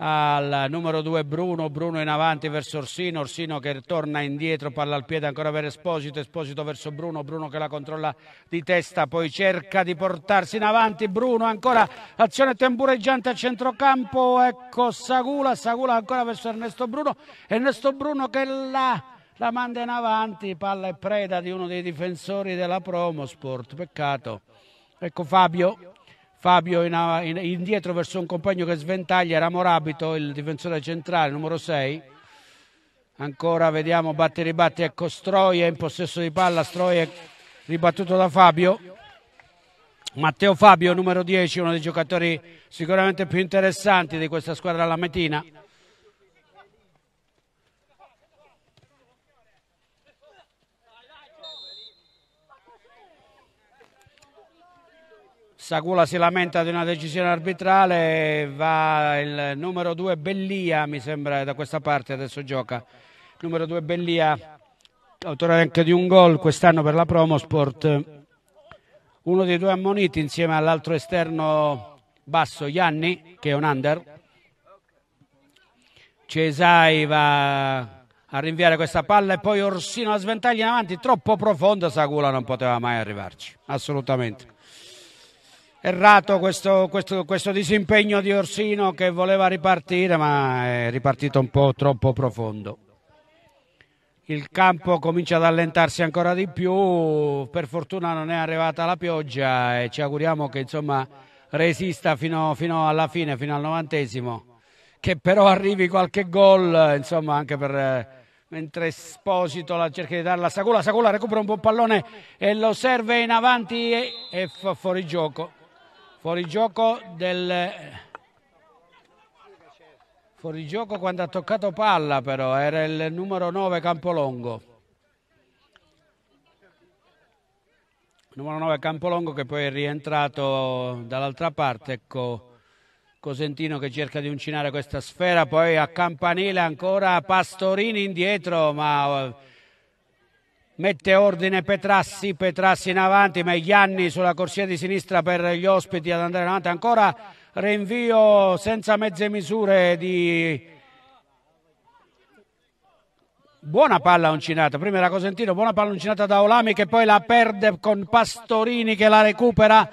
al numero 2 Bruno, Bruno in avanti verso Orsino, Orsino che torna indietro, palla al piede ancora per Esposito, Esposito verso Bruno, Bruno che la controlla di testa, poi cerca di portarsi in avanti, Bruno ancora azione tempureggiante a centrocampo, ecco Sagula, Sagula ancora verso Ernesto Bruno, Ernesto Bruno che la, la manda in avanti, palla e preda di uno dei difensori della Promosport, peccato. Ecco Fabio. Fabio in, in, indietro verso un compagno che sventaglia, Ramorabito, il difensore centrale, numero 6. Ancora vediamo batte e ribatti, ecco Stroia in possesso di palla, Stroia ribattuto da Fabio. Matteo Fabio, numero 10, uno dei giocatori sicuramente più interessanti di questa squadra lametina. Sacula si lamenta di una decisione arbitrale, va il numero 2 Bellia, mi sembra da questa parte adesso gioca. Numero 2 Bellia, autore anche di un gol quest'anno per la Promosport. Uno dei due ammoniti insieme all'altro esterno basso Ianni, che è un under. Cesai va a rinviare questa palla e poi Orsino la sventaglia in avanti, troppo profonda Sagula non poteva mai arrivarci, assolutamente errato questo, questo, questo, disimpegno di Orsino che voleva ripartire ma è ripartito un po' troppo profondo. Il campo comincia ad allentarsi ancora di più, per fortuna non è arrivata la pioggia e ci auguriamo che insomma, resista fino, fino, alla fine, fino al novantesimo, che però arrivi qualche gol, insomma anche per mentre Esposito la cerca di darla a Sacula, Sacula recupera un buon pallone e lo serve in avanti e, e fuori gioco. Fuori gioco del... Fuori gioco quando ha toccato palla però, era il numero 9 Campolongo. Numero 9 Campolongo che poi è rientrato dall'altra parte, ecco Cosentino che cerca di uncinare questa sfera, poi a campanile ancora Pastorini indietro ma mette ordine Petrassi, Petrassi in avanti, Megliani sulla corsia di sinistra per gli ospiti ad andare avanti, ancora rinvio senza mezze misure di Buona palla uncinata, prima era Cosentino, buona palla uncinata da Olami che poi la perde con Pastorini che la recupera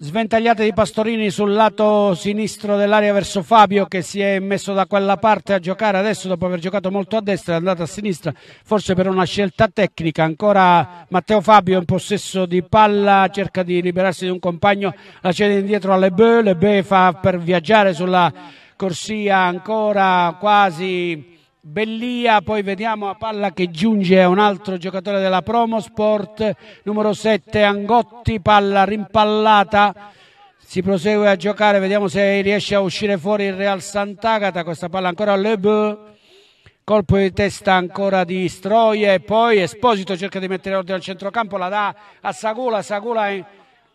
Sventagliate di Pastorini sul lato sinistro dell'area verso Fabio che si è messo da quella parte a giocare adesso dopo aver giocato molto a destra è andato a sinistra forse per una scelta tecnica ancora Matteo Fabio in possesso di palla cerca di liberarsi di un compagno la cede indietro alle Beu, le Beu fa per viaggiare sulla corsia ancora quasi Bellia, poi vediamo a palla che giunge a un altro giocatore della Promo Sport, numero 7 Angotti, palla rimpallata, si prosegue a giocare, vediamo se riesce a uscire fuori il Real Sant'Agata, questa palla ancora a colpo di testa ancora di Stroie, poi Esposito cerca di mettere ordine al centrocampo, la dà a Sagula, Sagula in...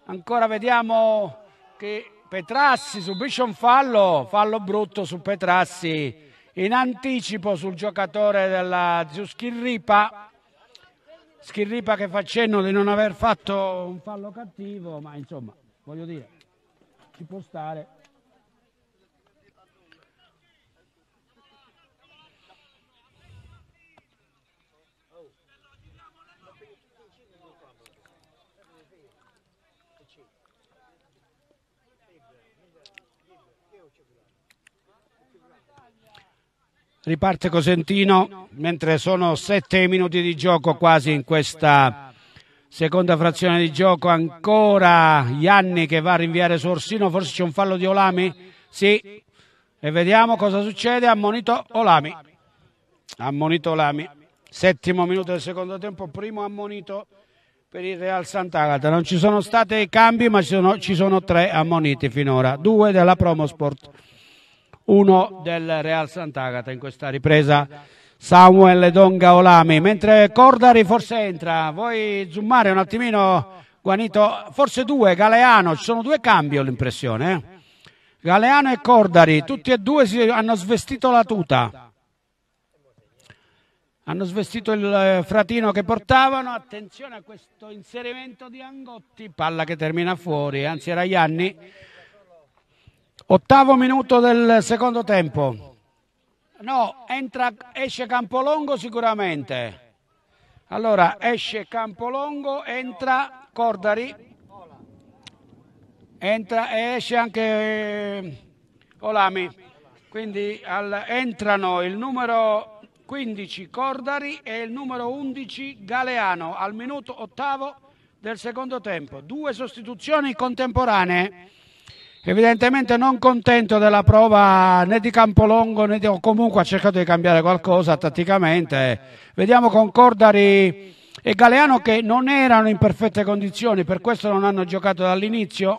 ancora vediamo che Petrassi subisce un fallo, fallo brutto su Petrassi in anticipo sul giocatore della Zio Schirripa Schirripa che fa cenno di non aver fatto un fallo cattivo ma insomma voglio dire ci può stare Riparte Cosentino mentre sono sette minuti di gioco quasi in questa seconda frazione di gioco. Ancora Ianni che va a rinviare su Orsino, forse c'è un fallo di Olami? Sì, e vediamo cosa succede. Ammonito Olami. Ammonito Olami. Settimo minuto del secondo tempo, primo ammonito per il Real Sant'Agata. Non ci sono stati cambi ma ci sono, ci sono tre ammoniti finora, due della Promosport. 1 del Real Sant'Agata in questa ripresa. Samuel Donga Olami, mentre Cordari forse entra, vuoi zoomare un attimino Guanito, forse due, Galeano, ci sono due cambi ho l'impressione. Eh. Galeano e Cordari, tutti e due si hanno svestito la tuta. Hanno svestito il eh, fratino che portavano, attenzione a questo inserimento di Angotti, palla che termina fuori, anzi era Ianni Ottavo minuto del secondo tempo. No, entra, esce Campolongo sicuramente. Allora, esce Campolongo, entra Cordari. Entra e esce anche eh, Olami. Quindi al, entrano il numero 15 Cordari e il numero 11 Galeano al minuto ottavo del secondo tempo. Due sostituzioni contemporanee Evidentemente non contento della prova né di Campolongo né di, o comunque ha cercato di cambiare qualcosa tatticamente. Vediamo con Cordari e Galeano che non erano in perfette condizioni, per questo non hanno giocato dall'inizio.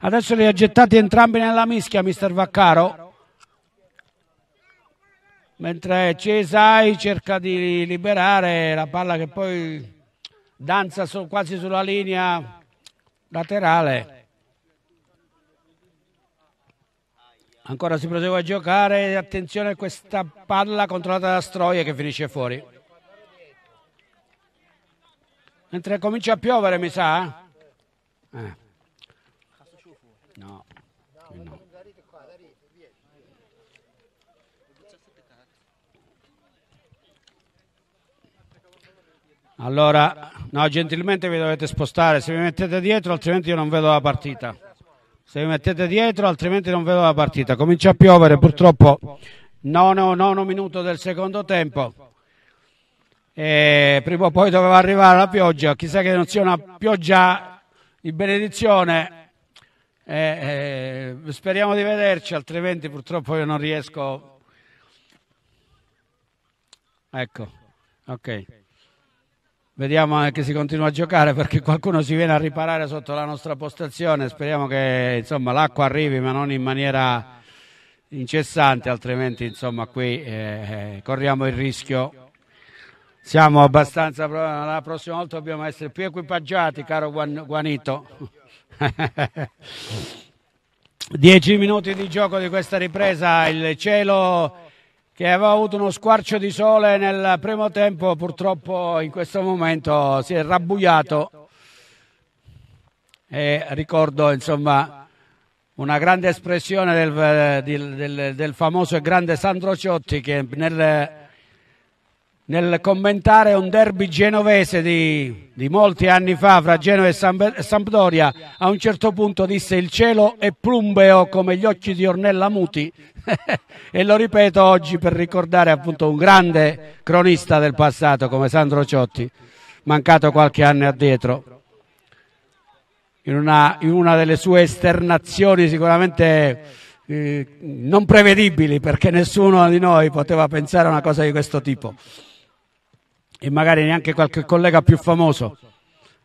Adesso li ha gettati entrambi nella mischia, mister Vaccaro. Mentre Cesai cerca di liberare la palla che poi danza su, quasi sulla linea laterale. Ancora si prosegue a giocare, attenzione a questa palla controllata da Stroia che finisce fuori. Mentre comincia a piovere mi sa. Eh. eh. No. Eh, no. Allora, no, gentilmente vi dovete spostare, se vi mettete dietro altrimenti io non vedo la partita se vi mettete dietro altrimenti non vedo la partita. Comincia a piovere purtroppo, nono, nono minuto del secondo tempo. E prima o poi doveva arrivare la pioggia, chissà che non sia una pioggia di benedizione. E, e, speriamo di vederci, altrimenti purtroppo io non riesco. Ecco, ok. Vediamo che si continua a giocare perché qualcuno si viene a riparare sotto la nostra postazione. Speriamo che insomma, l'acqua arrivi, ma non in maniera incessante, altrimenti insomma, qui eh, corriamo il rischio. Siamo abbastanza. La prossima volta dobbiamo essere più equipaggiati, caro Guanito. (laughs) Dieci minuti di gioco di questa ripresa. Il cielo che aveva avuto uno squarcio di sole nel primo tempo, purtroppo in questo momento si è rabbuiato. E ricordo insomma una grande espressione del, del, del, del famoso e grande Sandro Ciotti che nel nel commentare un derby genovese di, di, molti anni fa fra Genova e Sampdoria, a un certo punto disse il cielo è plumbeo come gli occhi di Ornella Muti (laughs) e lo ripeto oggi per ricordare appunto un grande cronista del passato come Sandro Ciotti, mancato qualche anno addietro. In una, in una delle sue esternazioni sicuramente eh, non prevedibili perché nessuno di noi poteva pensare a una cosa di questo tipo e magari neanche qualche collega più famoso,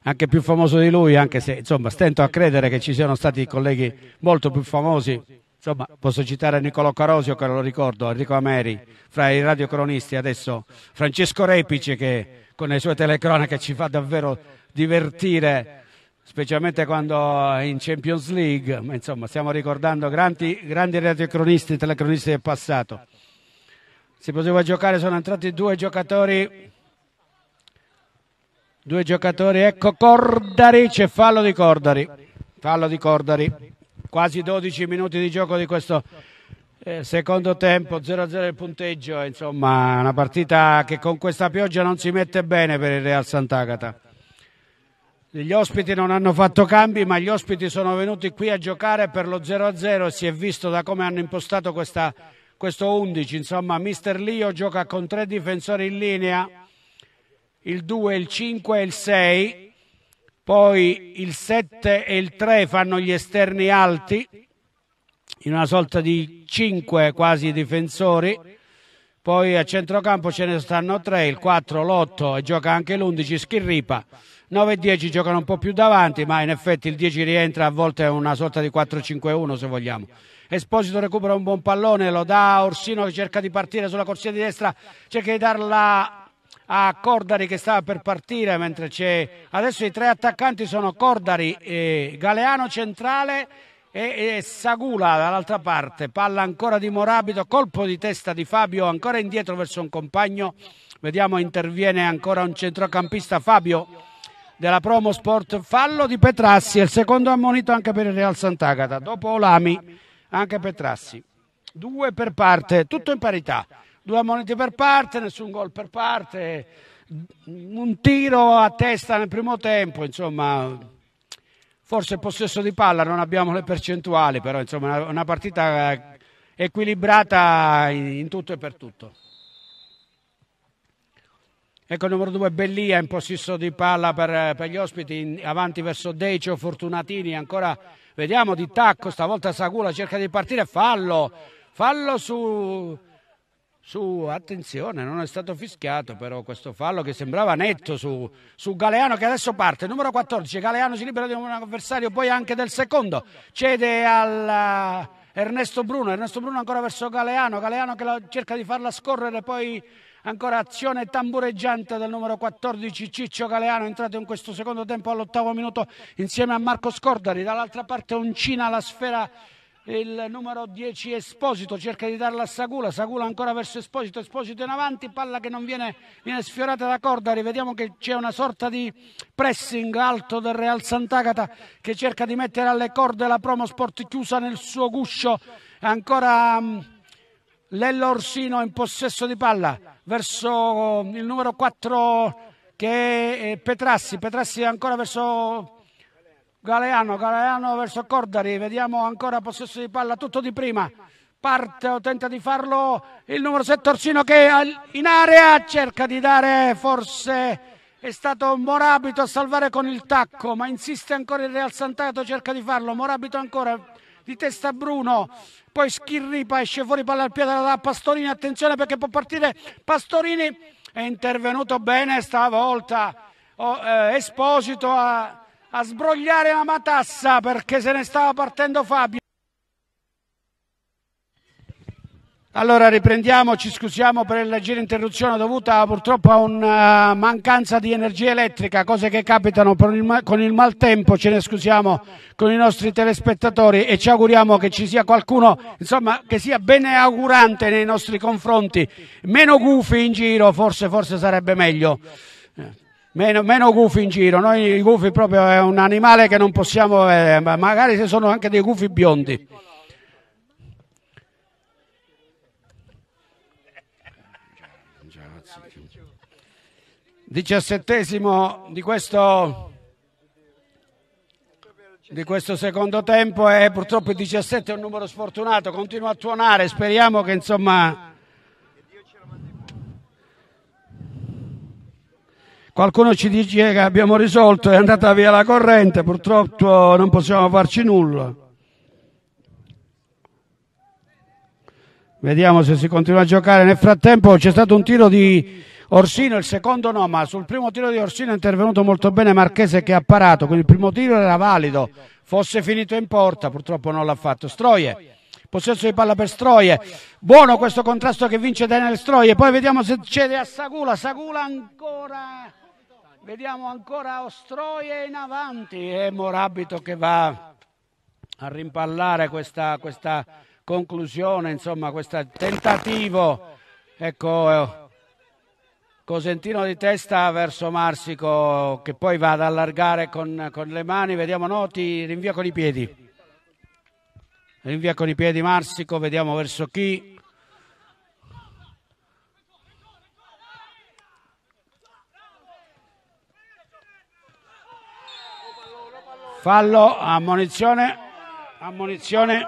anche più famoso di lui, anche se insomma stento a credere che ci siano stati colleghi molto più famosi. Insomma, posso citare Niccolò Carosio, che lo ricordo, Enrico Ameri, fra i radiocronisti adesso, Francesco Repice che con le sue telecronache ci fa davvero divertire, specialmente quando è in Champions League, insomma stiamo ricordando grandi, grandi radiocronisti, telecronisti del passato. Si poteva giocare, sono entrati due giocatori Due giocatori, ecco Cordari, c'è fallo di Cordari. Fallo di Cordari. Quasi 12 minuti di gioco di questo eh, secondo tempo, 0-0 il punteggio, insomma una partita che con questa pioggia non si mette bene per il Real Sant'Agata. Gli ospiti non hanno fatto cambi, ma gli ospiti sono venuti qui a giocare per lo 0-0 e si è visto da come hanno impostato questa, questo 11. Insomma, Mister Lio gioca con tre difensori in linea il 2, il 5 e il 6, poi il 7 e il 3 fanno gli esterni alti, in una sorta di 5 quasi difensori, poi a centrocampo ce ne stanno 3, il 4, l'8 e gioca anche l'11 Schirripa, 9 e 10 giocano un po' più davanti, ma in effetti il 10 rientra a volte è una sorta di 4-5-1 se vogliamo. Esposito recupera un buon pallone, lo dà Orsino che cerca di partire sulla corsia di destra, cerca di darla a Cordari che stava per partire mentre c'è adesso i tre attaccanti sono Cordari eh, Galeano centrale e Sagula dall'altra parte palla ancora di Morabito colpo di testa di Fabio ancora indietro verso un compagno vediamo interviene ancora un centrocampista Fabio della Promo Sport fallo di Petrassi il secondo ammonito anche per il Real Sant'Agata dopo Olami anche Petrassi due per parte tutto in parità due monete per parte, nessun gol per parte, un tiro a testa nel primo tempo, insomma, forse possesso di palla, non abbiamo le percentuali, però insomma una partita eh, equilibrata in tutto e per tutto. Ecco il numero 2 Bellia in possesso di palla per, eh, per gli ospiti, in, avanti verso Decio, Fortunatini, ancora vediamo di tacco, stavolta Sagula cerca di partire, fallo, fallo su, su attenzione non è stato fischiato però questo fallo che sembrava netto su, su, Galeano che adesso parte numero 14 Galeano si libera di un avversario poi anche del secondo cede al eh, Ernesto Bruno Ernesto Bruno ancora verso Galeano Galeano che cerca di farla scorrere poi ancora azione tambureggiante del numero 14 Ciccio Galeano entrato in questo secondo tempo all'ottavo minuto insieme a Marco Scordari dall'altra parte Uncina la sfera il numero 10 Esposito cerca di darla a Sagula, Sagula ancora verso Esposito, Esposito in avanti, palla che non viene, viene sfiorata da corda, rivediamo che c'è una sorta di pressing alto del Real Sant'Agata che cerca di mettere alle corde la promo sport chiusa nel suo guscio, ancora mm, Lello Orsino in possesso di palla verso mm, il numero 4 che è eh, Petrassi, Petrassi ancora verso Galeano, Galeano verso Cordari, vediamo ancora possesso di palla, tutto di prima. Parte o tenta di farlo il numero 7 Orsino che in area cerca di dare forse è stato Morabito a salvare con il tacco, ma insiste ancora il Real Santato, cerca di farlo. Morabito ancora di testa Bruno, poi Schirripa esce fuori palla al piede da Pastorini, attenzione perché può partire Pastorini, è intervenuto bene stavolta. Oh, eh, Esposito ha a sbrogliare la matassa perché se ne stava partendo Fabio. Allora riprendiamo, ci scusiamo per la leggera interruzione dovuta purtroppo a una eh, mancanza di energia elettrica, cose che capitano il, con il maltempo, ce ne scusiamo con i nostri telespettatori e ci auguriamo che ci sia qualcuno insomma, che sia beneaugurante nei nostri confronti, meno gufi in giro, forse, forse sarebbe meglio. Meno, meno, gufi in giro, noi i gufi proprio è un animale che non possiamo, eh, magari se sono anche dei gufi biondi. Diciassettesimo di questo, di questo secondo tempo e purtroppo il 17 è un numero sfortunato, continua a tuonare, speriamo che insomma Qualcuno ci dice che abbiamo risolto, è andata via la corrente, purtroppo non possiamo farci nulla. Vediamo se si continua a giocare. Nel frattempo c'è stato un tiro di Orsino, il secondo no, ma sul primo tiro di Orsino è intervenuto molto bene Marchese che ha parato, quindi il primo tiro era valido, fosse finito in porta, purtroppo non l'ha fatto. Stroie possesso di palla per Stroie buono questo contrasto che vince Daniel Stroie poi vediamo se cede a Sagula Sagula ancora Vediamo ancora Ostroie in avanti e Morabito che va a rimpallare questa, questa conclusione, insomma, questo tentativo. Ecco, eh, Cosentino di testa verso Marsico che poi va ad allargare con, con le mani. Vediamo Noti, rinvia con i piedi. Rinvia con i piedi Marsico, vediamo verso chi. Fallo, ammonizione, ammonizione,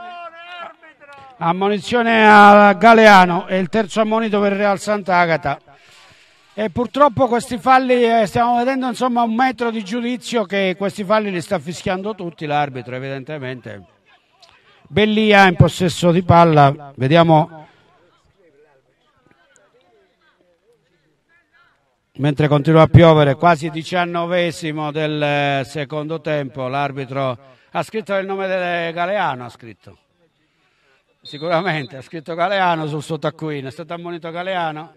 ammonizione a Galeano e il terzo ammonito per il Real Sant'Agata. E purtroppo questi falli, eh, stiamo vedendo insomma un metro di giudizio che questi falli li sta fischiando tutti l'arbitro evidentemente. Bellia in possesso di palla, vediamo Mentre continua a piovere, quasi diciannovesimo del eh, secondo tempo, l'arbitro ha scritto il nome del Galeano, ha scritto. Sicuramente, ha scritto Galeano sul suo taccuino, è stato ammonito Galeano.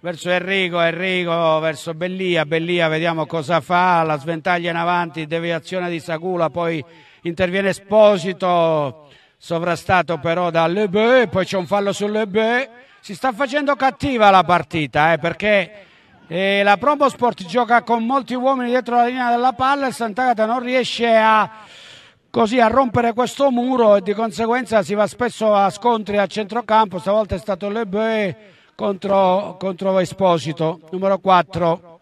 Verso Enrico, Enrico verso Bellia, Bellia vediamo cosa fa, la sventaglia in avanti, deviazione di Sagula, poi interviene Esposito, sovrastato però da Lebe, poi c'è un fallo su Lebe si sta facendo cattiva la partita eh, perché eh, la Promo Sport gioca con molti uomini dietro la linea della palla e Sant'Agata non riesce a, così, a rompere questo muro e di conseguenza si va spesso a scontri a centrocampo, stavolta è stato Lebe contro, contro Esposito, numero 4.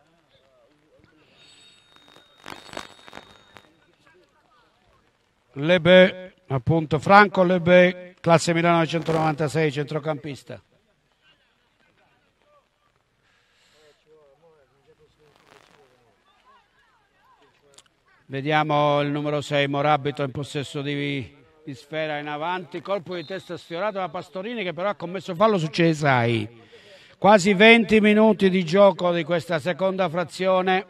Lebe, appunto Franco Lebe, classe 1996 centrocampista. Vediamo il numero 6, Morabito in possesso di, di, sfera in avanti. Colpo di testa sfiorato da Pastorini che però ha commesso fallo su Cesai. Quasi 20 minuti di gioco di questa seconda frazione.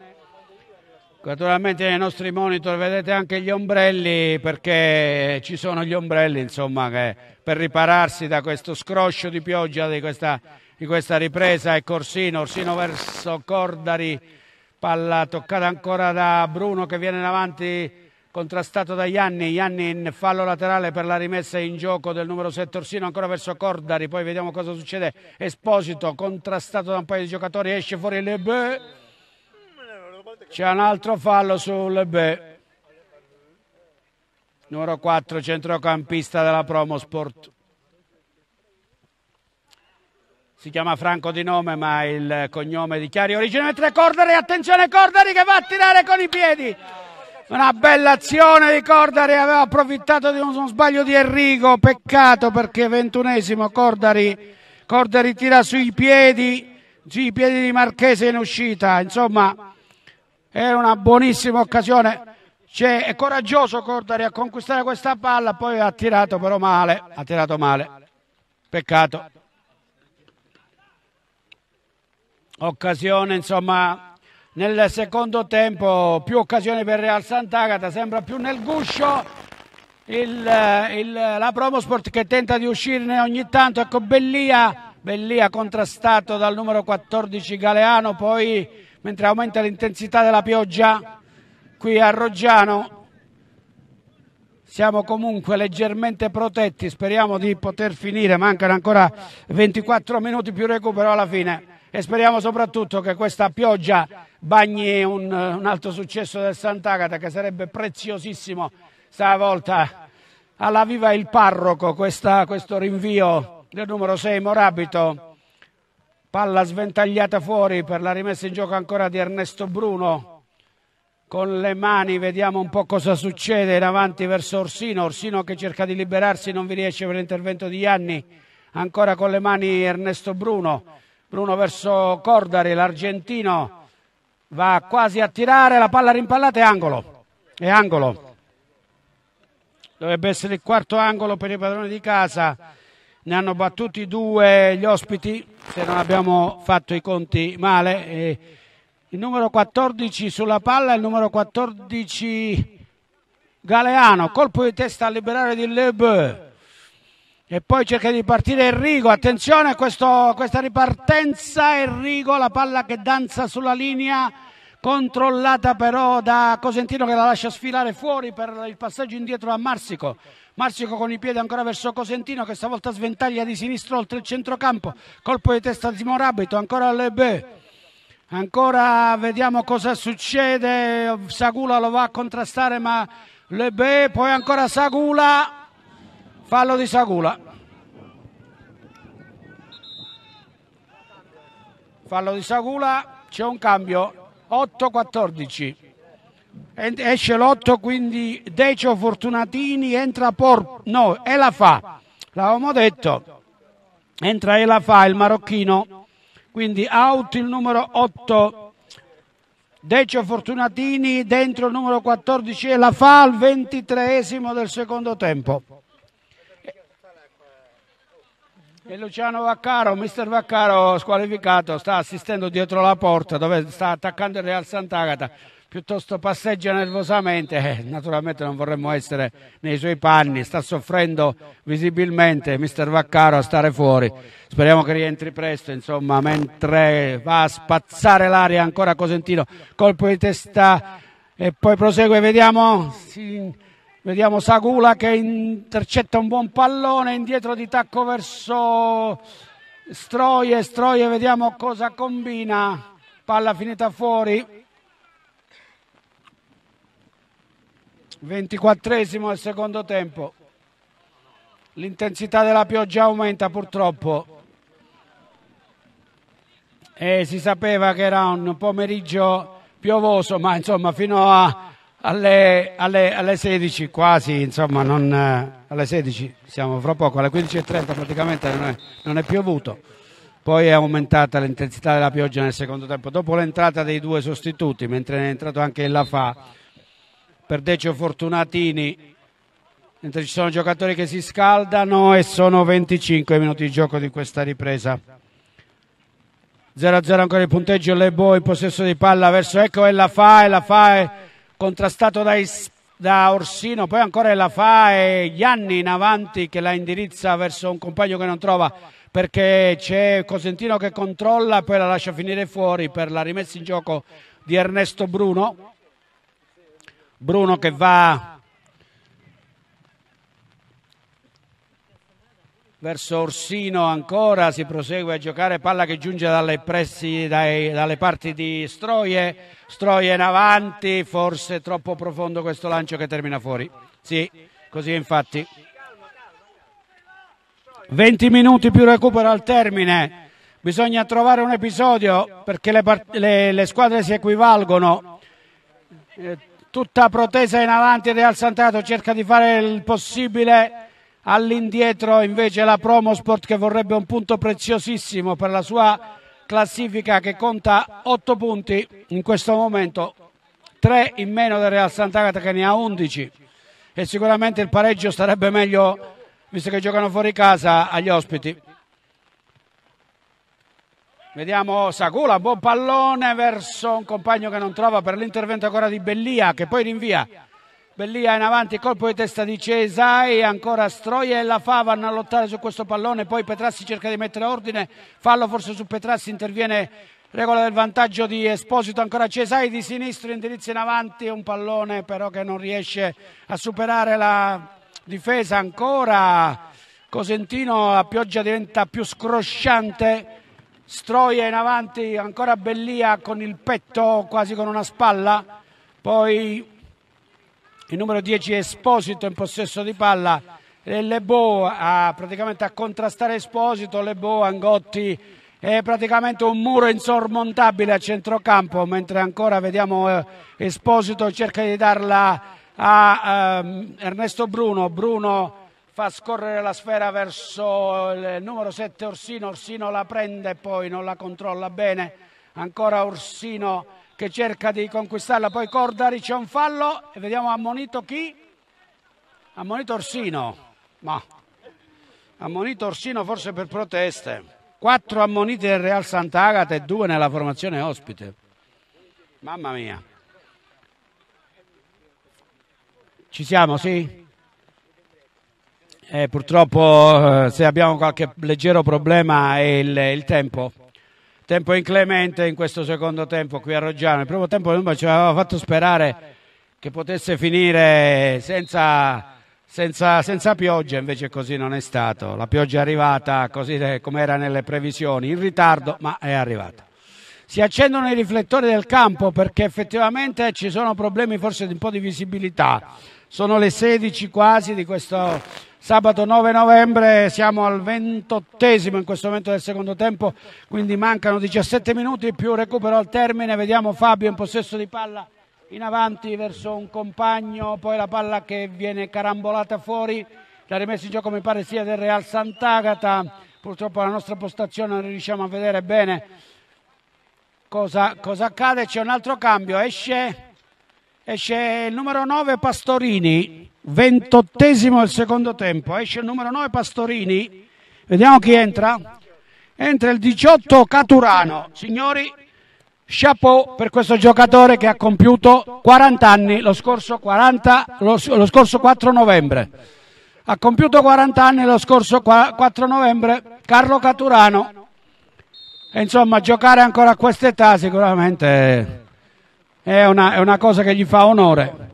Naturalmente nei nostri monitor vedete anche gli ombrelli perché ci sono gli ombrelli insomma, che, per ripararsi da questo scroscio di pioggia di questa, di questa ripresa è Corsino, Orsino verso Cordari palla toccata ancora da Bruno che viene in avanti contrastato da Ianni, Ianni in fallo laterale per la rimessa in gioco del numero 7 Orsino ancora verso Cordari, poi vediamo cosa succede, Esposito contrastato da un paio di giocatori, esce fuori Lebe, c'è un altro fallo su Lebe, numero 4 centrocampista della Promo Sport. si chiama Franco di nome ma il cognome di Chiari originalmente Cordari, attenzione Cordari che va a tirare con i piedi una bella azione di Cordari aveva approfittato di un, sbaglio di Enrico peccato perché ventunesimo Cordari, Cordari tira sui piedi sui piedi di Marchese in uscita insomma è una buonissima occasione è coraggioso Cordari a conquistare questa palla poi ha tirato però male ha tirato male peccato occasione, insomma, nel secondo tempo più occasione per Real Sant'Agata, sembra più nel guscio. Il, eh, il, la Promosport che tenta di uscirne ogni tanto, ecco Bellia, Bellia contrastato dal numero 14 Galeano, poi mentre aumenta l'intensità della pioggia qui a Roggiano siamo comunque leggermente protetti, speriamo di poter finire, mancano ancora 24 minuti più recupero alla fine e speriamo soprattutto che questa pioggia bagni un, un altro successo del Sant'Agata che sarebbe preziosissimo stavolta. Alla viva il parroco questa, questo rinvio del numero 6 Morabito, palla sventagliata fuori per la rimessa in gioco ancora di Ernesto Bruno con le mani, vediamo un po' cosa succede in avanti verso Orsino, Orsino che cerca di liberarsi, non vi riesce per l'intervento di Ianni, ancora con le mani Ernesto Bruno, l'uno verso Cordari, l'argentino va quasi a tirare, la palla rimpallata è angolo, è angolo. Dovrebbe essere il quarto angolo per i padroni di casa, ne hanno battuti due gli ospiti, se non abbiamo fatto i conti male. E il numero 14 sulla palla, il numero 14 Galeano, colpo di testa a liberare di Lebe. E poi cerca di partire Enrico, attenzione a, questo, questa ripartenza, Enrico la palla che danza sulla linea, controllata però da Cosentino che la lascia sfilare fuori per il passaggio indietro a Marsico. Marsico con i piedi ancora verso Cosentino che stavolta sventaglia di sinistro oltre il centrocampo, colpo di testa di Morabito, ancora Lebe Ancora vediamo cosa succede, Sagula lo va a contrastare ma Lebe poi ancora Sagula Fallo di Sagula. Fallo di Sagula, c'è un cambio. 8-14. Esce l'8, quindi Decio Fortunatini, entra Por... No, Elafa. L'avevamo detto. Entra Elafa, il marocchino. Quindi out il numero 8. Decio Fortunatini dentro il numero 14 e la fa al ventitreesimo del secondo tempo. E Luciano Vaccaro, mister Vaccaro squalificato, sta assistendo dietro la porta dove sta attaccando il Real Sant'Agata piuttosto passeggia nervosamente, eh, naturalmente non vorremmo essere nei suoi panni, sta soffrendo visibilmente mister Vaccaro a stare fuori, speriamo che rientri presto, insomma, mentre va a spazzare l'aria ancora Cosentino, colpo di testa e poi prosegue, vediamo, Sì. Vediamo Sagula che intercetta un buon pallone indietro di tacco verso Stroie. Stroie, vediamo cosa combina. Palla finita fuori. 24esimo al secondo tempo. L'intensità della pioggia aumenta purtroppo. E eh, si sapeva che era un pomeriggio piovoso, ma insomma fino a alle, alle, alle 16 quasi, insomma, non, eh, alle 16 siamo fra poco, alle 15.30 praticamente non è, non è piovuto. Poi è aumentata l'intensità della pioggia nel secondo tempo. Dopo l'entrata dei due sostituti, mentre è entrato anche il Lafa, per Decio Fortunatini, mentre ci sono giocatori che si scaldano e sono 25 minuti di gioco di questa ripresa. 0-0 ancora il punteggio, Lebo in possesso di palla verso Ecco è la fa è la fa contrastato dai, da Orsino, poi ancora la fa e Gianni in avanti che la indirizza verso un compagno che non trova perché c'è Cosentino che controlla, poi la lascia finire fuori per la rimessa in gioco di Ernesto Bruno. Bruno che va verso Orsino ancora, si prosegue a giocare palla che giunge dalle, pressi, dai, dalle parti di Stroie, Stroie in avanti, forse troppo profondo questo lancio che termina fuori. Sì, così infatti. 20 minuti più recupero al termine, bisogna trovare un episodio perché le, le, le squadre si equivalgono. Eh, tutta protesa in avanti Real Santato cerca di fare il possibile All'indietro invece la Promosport che vorrebbe un punto preziosissimo per la sua classifica che conta 8 punti in questo momento, 3 in meno del Real Sant'Agata che ne ha 11 e sicuramente il pareggio starebbe meglio visto che giocano fuori casa agli ospiti. Vediamo Sagula, buon pallone verso un compagno che non trova per l'intervento ancora di Bellia che poi rinvia Bellia in avanti, colpo di testa di Cesai, ancora Stroia e la Fa vanno a lottare su questo pallone, poi Petrassi cerca di mettere ordine, fallo forse su Petrassi, interviene regola del vantaggio di Esposito, ancora Cesai di sinistro, indirizzo in avanti, un pallone però che non riesce a superare la difesa ancora, Cosentino, la pioggia diventa più scrosciante, Stroia in avanti, ancora Bellia con il petto, quasi con una spalla, poi il numero 10 Esposito in possesso di palla Lebo a, praticamente a contrastare Esposito Lebo Angotti è praticamente un muro insormontabile a centrocampo mentre ancora vediamo eh, Esposito cerca di darla a ehm, Ernesto Bruno Bruno fa scorrere la sfera verso il numero 7 Orsino Orsino la prende e poi non la controlla bene ancora Orsino che cerca di conquistarla, poi Cordari c'è un fallo e vediamo ammonito chi? Ammonito Orsino, ma ammonito Orsino forse per proteste. Quattro ammoniti del Real Sant'Agata e due nella formazione ospite. Mamma mia. Ci siamo, sì? Eh, purtroppo eh, se abbiamo qualche leggero problema è il, il tempo tempo inclemente in questo secondo tempo qui a Roggiano. Il primo tempo Lumba ci aveva fatto sperare che potesse finire senza, senza, senza, pioggia, invece così non è stato. La pioggia è arrivata così eh, come era nelle previsioni, in ritardo, ma è arrivata. Si accendono i riflettori del campo perché effettivamente ci sono problemi forse di un po' di visibilità. Sono le 16 quasi di questo Sabato 9 novembre siamo al ventottesimo in questo momento del secondo tempo, quindi mancano 17 minuti più recupero al termine. Vediamo Fabio in possesso di palla in avanti verso un compagno, poi la palla che viene carambolata fuori. La rimessa in gioco mi pare sia del Real Sant'Agata. Purtroppo la nostra postazione non riusciamo a vedere bene cosa, cosa accade. C'è un altro cambio, esce esce il numero 9 Pastorini, ventottesimo del secondo tempo, esce il numero 9 Pastorini, vediamo chi entra, entra il 18 Caturano, signori chapeau per questo giocatore che ha compiuto 40 anni lo scorso, 40, lo, lo scorso 4 novembre, ha compiuto 40 anni lo scorso 4 novembre Carlo Caturano, e insomma giocare ancora a quest'età sicuramente è una, è una cosa che gli fa onore.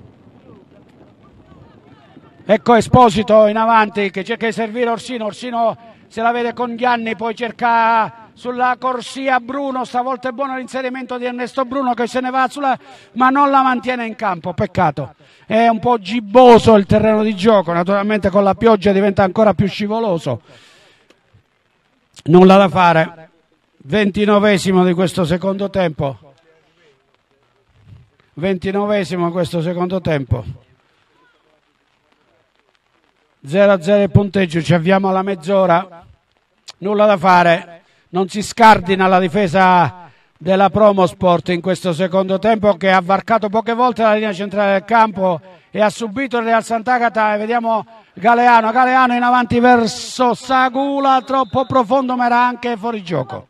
Ecco Esposito in avanti che cerca di servire Orsino, Orsino se la vede con Gianni, poi cerca sulla corsia Bruno, stavolta è buono l'inserimento di Ernesto Bruno che se ne va sulla, ma non la mantiene in campo, peccato. È un po' gibboso il terreno di gioco, naturalmente con la pioggia diventa ancora più scivoloso. Nulla da fare. 29 di questo secondo tempo. 29esimo questo secondo tempo 0-0 il punteggio ci avviamo alla mezz'ora nulla da fare non si scardina la difesa della Promosport in questo secondo tempo che ha varcato poche volte la linea centrale del campo e ha subito il Real Sant'Agata e vediamo Galeano Galeano in avanti verso Sagula troppo profondo ma era anche fuori gioco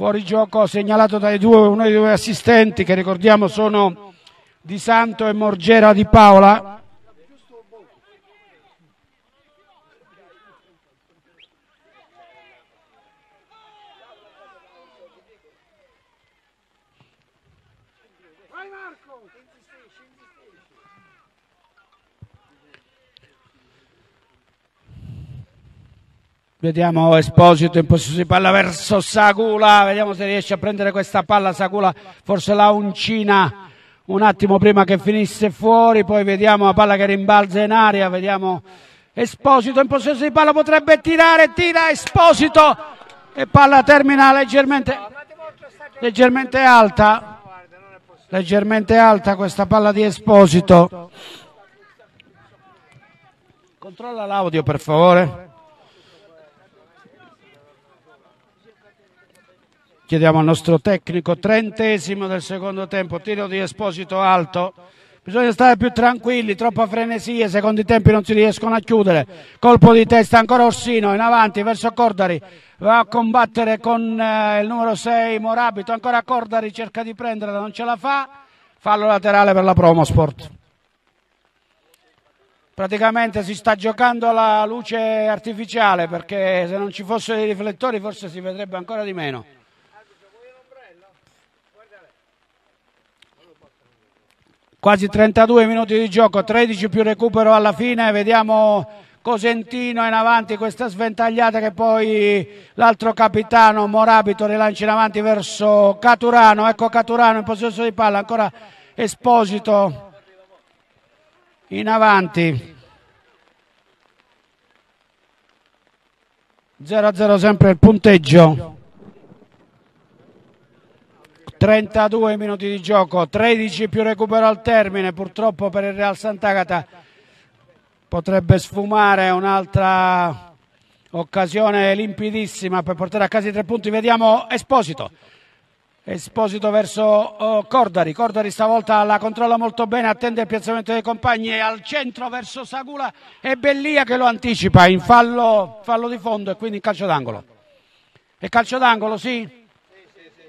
Fuori gioco segnalato dai due, uno dei due assistenti che ricordiamo sono Di Santo e Morgera Di Paola. Vediamo oh, Esposito in possesso di palla verso Sagula, vediamo se riesce a prendere questa palla Sagula, forse la uncina un attimo prima che finisse fuori, poi vediamo la palla che rimbalza in aria, vediamo Esposito in possesso di palla, potrebbe tirare, tira Esposito e palla termina leggermente, leggermente alta, leggermente alta questa palla di Esposito. Controlla l'audio per favore. Chiediamo al nostro tecnico, trentesimo del secondo tempo, tiro di Esposito alto. Bisogna stare più tranquilli, troppa frenesia, secondo i tempi non si riescono a chiudere. Colpo di testa ancora Orsino, in avanti verso Cordari, va a combattere con eh, il numero 6 Morabito, ancora Cordari cerca di prenderla, non ce la fa. Fallo laterale per la Promosport. Praticamente si sta giocando la luce artificiale perché se non ci fossero i riflettori forse si vedrebbe ancora di meno. Quasi 32 minuti di gioco, 13 più recupero alla fine, vediamo Cosentino in avanti, questa sventagliata che poi l'altro capitano Morabito rilancia in avanti verso Caturano, ecco Caturano in possesso di palla, ancora Esposito in avanti. 0-0 sempre il punteggio. 32 minuti di gioco, 13 più recupero al termine, purtroppo per il Real Sant'Agata potrebbe sfumare un'altra occasione limpidissima per portare a casa i tre punti, vediamo Esposito. Esposito verso oh, Cordari, Cordari stavolta la controlla molto bene, attende il piazzamento dei compagni e al centro verso Sagula e Bellia che lo anticipa in fallo, fallo di fondo e quindi in calcio d'angolo. E calcio d'angolo, sì.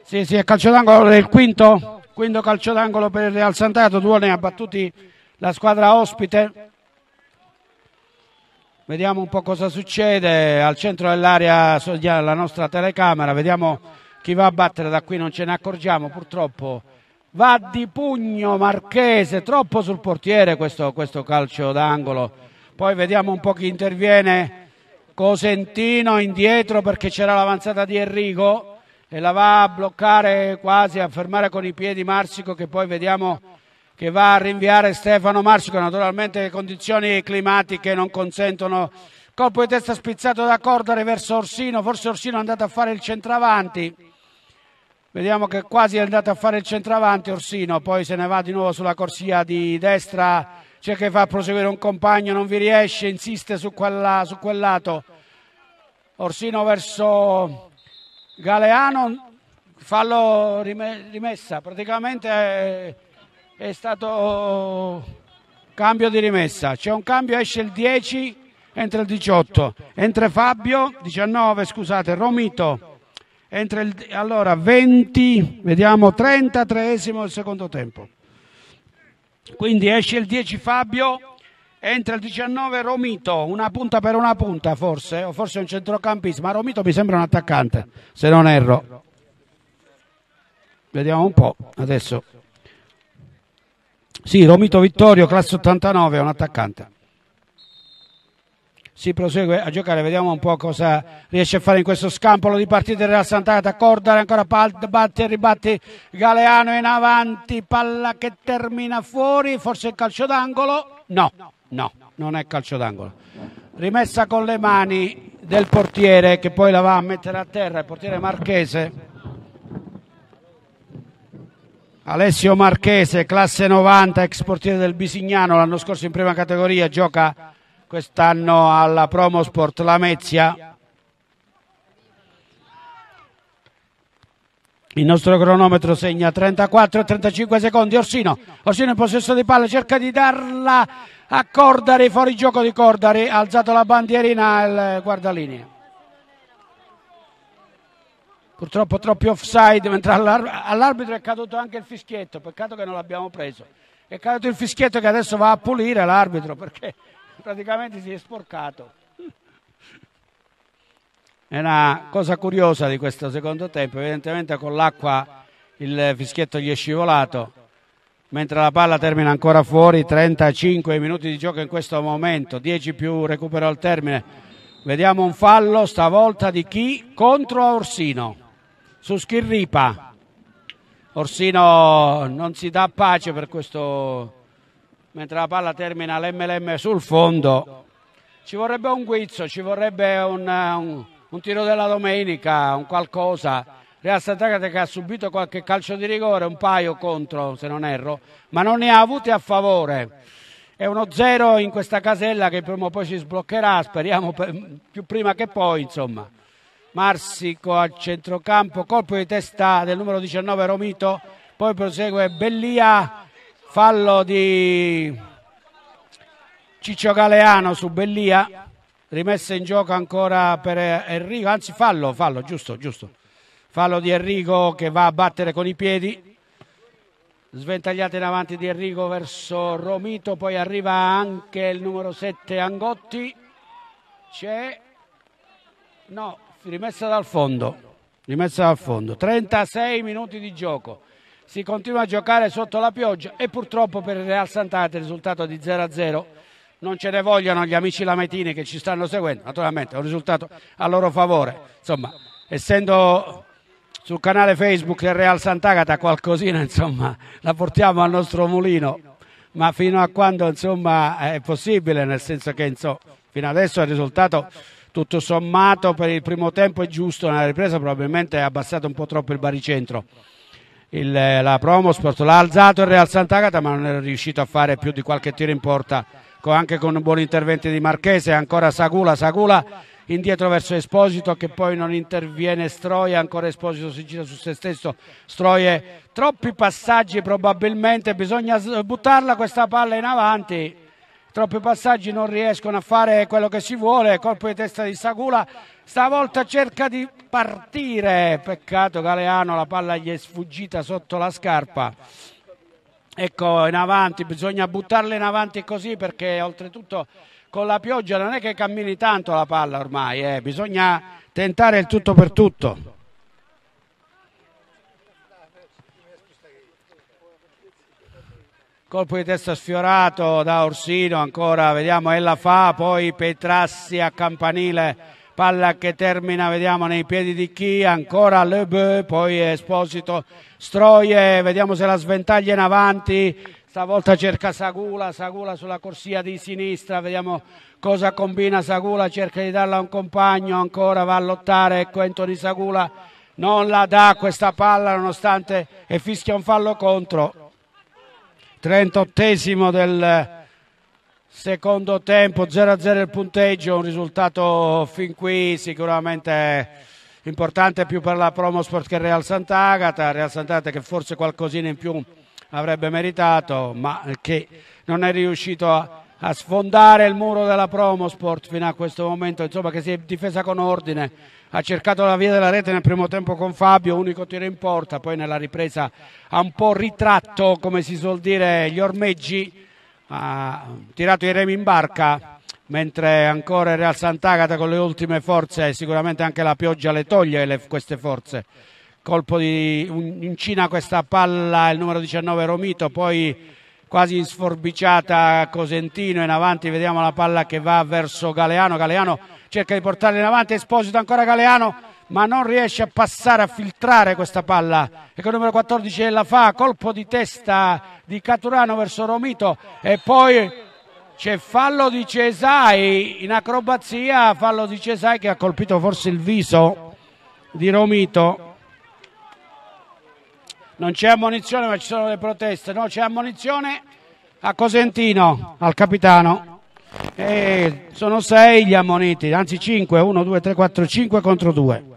Sì, sì, è calcio d'angolo, il quinto, quinto calcio d'angolo per il Real Santato, due ne ha battuti la squadra ospite. Vediamo un po' cosa succede, al centro dell'area la nostra telecamera, vediamo chi va a battere, da qui non ce ne accorgiamo purtroppo. Va di pugno Marchese, troppo sul portiere questo, questo calcio d'angolo. Poi vediamo un po' chi interviene. Cosentino indietro perché c'era l'avanzata di Enrico e la va a bloccare quasi a fermare con i piedi Marsico che poi vediamo che va a rinviare Stefano Marsico, naturalmente le condizioni climatiche non consentono colpo di testa spizzato da Cordare verso Orsino, forse Orsino è andato a fare il centravanti. Vediamo che quasi è andato a fare il centravanti Orsino, poi se ne va di nuovo sulla corsia di destra, cerca di far proseguire un compagno, non vi riesce, insiste su, quella, su quel lato. Orsino verso Galeano fallo rimessa, praticamente è, stato cambio di rimessa, c'è un cambio, esce il 10, entra il 18, entra Fabio, 19 scusate, Romito, entra il, allora 20, vediamo 33esimo il secondo tempo, quindi esce il 10 Fabio, Entra il 19 Romito, una punta per una punta forse, o forse un centrocampista, ma Romito mi sembra un attaccante, se non erro. Vediamo un po' adesso. Sì, Romito Vittorio, classe 89, è un attaccante. Si prosegue a giocare, vediamo un po' cosa riesce a fare in questo scampolo di partita della Sant'Agata, Cordare ancora, batte, e ribatte Galeano in avanti, palla che termina fuori, forse il calcio d'angolo, no. No, non è calcio d'angolo. Rimessa con le mani del portiere che poi la va a mettere a terra, il portiere Marchese. Alessio Marchese, classe 90, ex portiere del Bisignano, l'anno scorso in prima categoria, gioca quest'anno alla Promosport Lamezia. Il nostro cronometro segna 34-35 secondi. Orsino, Orsino in possesso di palla, cerca di darla a Cordari, fuori gioco di Cordari, ha alzato la bandierina il guardalini. Purtroppo troppi offside, mentre all'arbitro è caduto anche il fischietto, peccato che non l'abbiamo preso. È caduto il fischietto che adesso va a pulire l'arbitro perché praticamente si è sporcato. È una cosa curiosa di questo secondo tempo, evidentemente con l'acqua il fischietto gli è scivolato, mentre la palla termina ancora fuori, 35 minuti di gioco in questo momento, 10 più recupero al termine. Vediamo un fallo stavolta di chi? Contro Orsino, su Schirripa. Orsino non si dà pace per questo, mentre la palla termina l'MLM sul fondo. Ci vorrebbe un guizzo, ci vorrebbe un, un un tiro della domenica, un qualcosa. Real Sant'Agata che ha subito qualche calcio di rigore, un paio contro se non erro, ma non ne ha avuti a favore. È uno zero in questa casella che prima o poi si sbloccherà, speriamo più prima che poi, insomma. Marsico al centrocampo, colpo di testa del numero 19 Romito, poi prosegue Bellia, fallo di Ciccio Galeano su Bellia rimessa in gioco ancora per Enrico, anzi fallo, fallo, giusto, giusto. Fallo di Enrico che va a battere con i piedi. Sventagliata in avanti di Enrico verso Romito, poi arriva anche il numero 7 Angotti. C'è no, rimessa dal fondo. Rimessa dal fondo. 36 minuti di gioco. Si continua a giocare sotto la pioggia e purtroppo per il Real Sant'Ate il risultato di 0-0 non ce ne vogliono gli amici lametini che ci stanno seguendo, naturalmente è un risultato a loro favore. Insomma, essendo sul canale Facebook del Real Sant'Agata qualcosina, insomma, la portiamo al nostro mulino, ma fino a quando insomma, è possibile, nel senso che insomma, fino adesso il risultato tutto sommato per il primo tempo è giusto, nella ripresa probabilmente è abbassato un po' troppo il baricentro. Il, la Promosport l'ha alzato il Real Sant'Agata ma non è riuscito a fare più di qualche tiro in porta anche con un buon intervento di Marchese, ancora Sagula, Sagula indietro verso Esposito che poi non interviene Stroia, ancora Esposito si gira su se stesso, Stroie troppi passaggi probabilmente, bisogna buttarla questa palla in avanti, troppi passaggi non riescono a fare quello che si vuole, colpo di testa di Sagula, stavolta cerca di partire, peccato Galeano, la palla gli è sfuggita sotto la scarpa. Ecco, in avanti, bisogna buttarle in avanti così perché oltretutto con la pioggia non è che cammini tanto la palla ormai, eh. bisogna tentare il tutto per tutto. Colpo di testa sfiorato da Orsino, ancora vediamo, ella fa, poi Petrassi a campanile palla che termina, vediamo nei piedi di chi, ancora Lebe, poi Esposito, Stroie, vediamo se la sventaglia in avanti, stavolta cerca Sagula, Sagula sulla corsia di sinistra, vediamo cosa combina Sagula, cerca di darla a un compagno, ancora va a lottare, ecco Anthony Sagula, non la dà questa palla nonostante e fischia un fallo contro. 38 del Secondo tempo 0-0 il punteggio, un risultato fin qui sicuramente importante più per la Promosport che Real Sant'Agata, Real Sant'Agata che forse qualcosina in più avrebbe meritato, ma che non è riuscito a, a, sfondare il muro della Promosport fino a questo momento, insomma che si è difesa con ordine, ha cercato la via della rete nel primo tempo con Fabio, unico tiro in porta, poi nella ripresa ha un po' ritratto, come si suol dire, gli ormeggi ha tirato i remi in barca mentre ancora il Real Sant'Agata con le ultime forze sicuramente anche la pioggia le toglie le, queste forze colpo di un, Cina questa palla il numero 19 Romito poi quasi sforbiciata Cosentino in avanti vediamo la palla che va verso Galeano Galeano cerca di portarla in avanti Esposito ancora Galeano ma non riesce a passare, a filtrare questa palla. E ecco, il numero 14 la fa, colpo di testa di Caturano verso Romito e poi c'è fallo di Cesai in acrobazia, fallo di Cesai che ha colpito forse il viso di Romito. Non c'è ammonizione ma ci sono le proteste, no c'è ammonizione a Cosentino, al capitano. E sono sei gli ammoniti, anzi 5, 1, 2, 3, 4, 5 contro 2.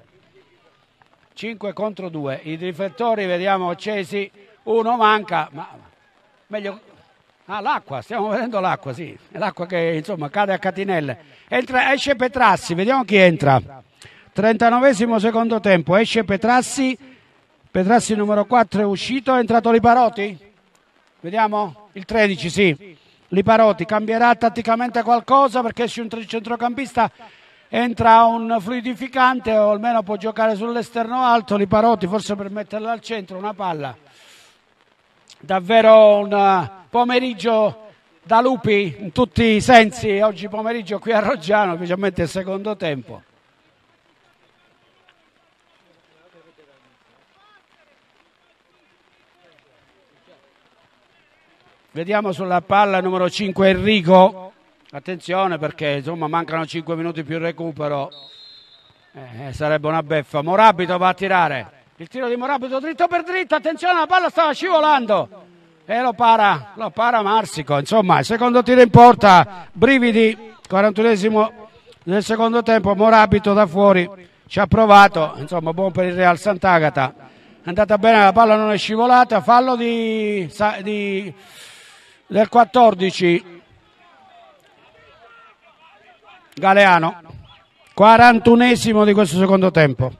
5 contro 2, i riflettori vediamo accesi, uno manca, ma meglio... Ah, l'acqua, stiamo vedendo l'acqua, sì, l'acqua che insomma cade a catinelle. Entra, esce Petrassi, vediamo chi entra. 39 secondo tempo, esce Petrassi, Petrassi numero 4 è uscito, è entrato Liparotti? Vediamo, il 13 sì, Liparotti cambierà tatticamente qualcosa perché esce un centrocampista entra un fluidificante o almeno può giocare sull'esterno alto, Li Parotti forse per metterla al centro, una palla. Davvero un eh, pomeriggio da lupi in tutti i sensi, oggi pomeriggio qui a Roggiano, specialmente il secondo tempo. Vediamo sulla palla numero 5 Enrico Attenzione perché insomma mancano 5 minuti più il recupero. Eh, eh, sarebbe una beffa. Morabito va a tirare. Il tiro di Morabito dritto per dritto. Attenzione, la palla stava scivolando. E lo para, lo para Marsico. Insomma, il secondo tiro in porta. Brividi, 41 esimo del secondo tempo. Morabito da fuori. Ci ha provato. Insomma, buon per il Real Sant'Agata. È andata bene, la palla non è scivolata. Fallo di, di, del 14 Galeano, 41esimo di questo secondo tempo.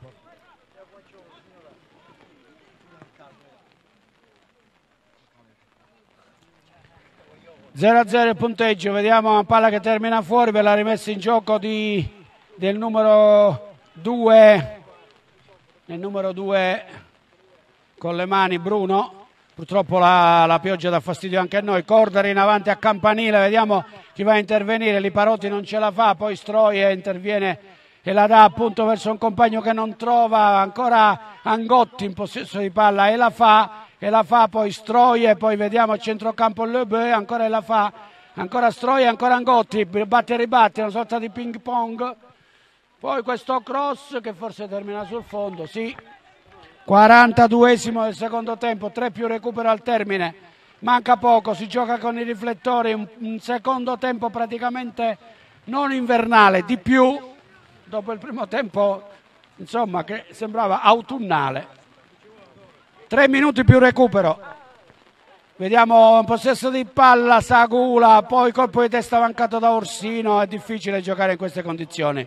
Zero a zero il punteggio, vediamo la palla che termina fuori per la rimessa in gioco di, del numero 2, nel numero 2 con le mani Bruno. Purtroppo la, la, pioggia dà fastidio anche a noi. Cordari in avanti a campanile, vediamo chi va a intervenire. Liparotti non ce la fa, poi Stroia interviene e la dà appunto verso un compagno che non trova. Ancora Angotti in possesso di palla e la fa, e la fa poi Stroia, poi vediamo a centrocampo Lebe, ancora e la fa. Ancora Stroia, ancora Angotti, batte e ribatte, una sorta di ping pong. Poi questo cross che forse termina sul fondo, sì, 42esimo del secondo tempo, 3 più recupero al termine, manca poco, si gioca con i riflettori, un, un secondo tempo praticamente non invernale, di più, dopo il primo tempo insomma che sembrava autunnale. 3 minuti più recupero. Vediamo un possesso di palla, Sagula, poi colpo di testa mancato da Orsino, è difficile giocare in queste condizioni,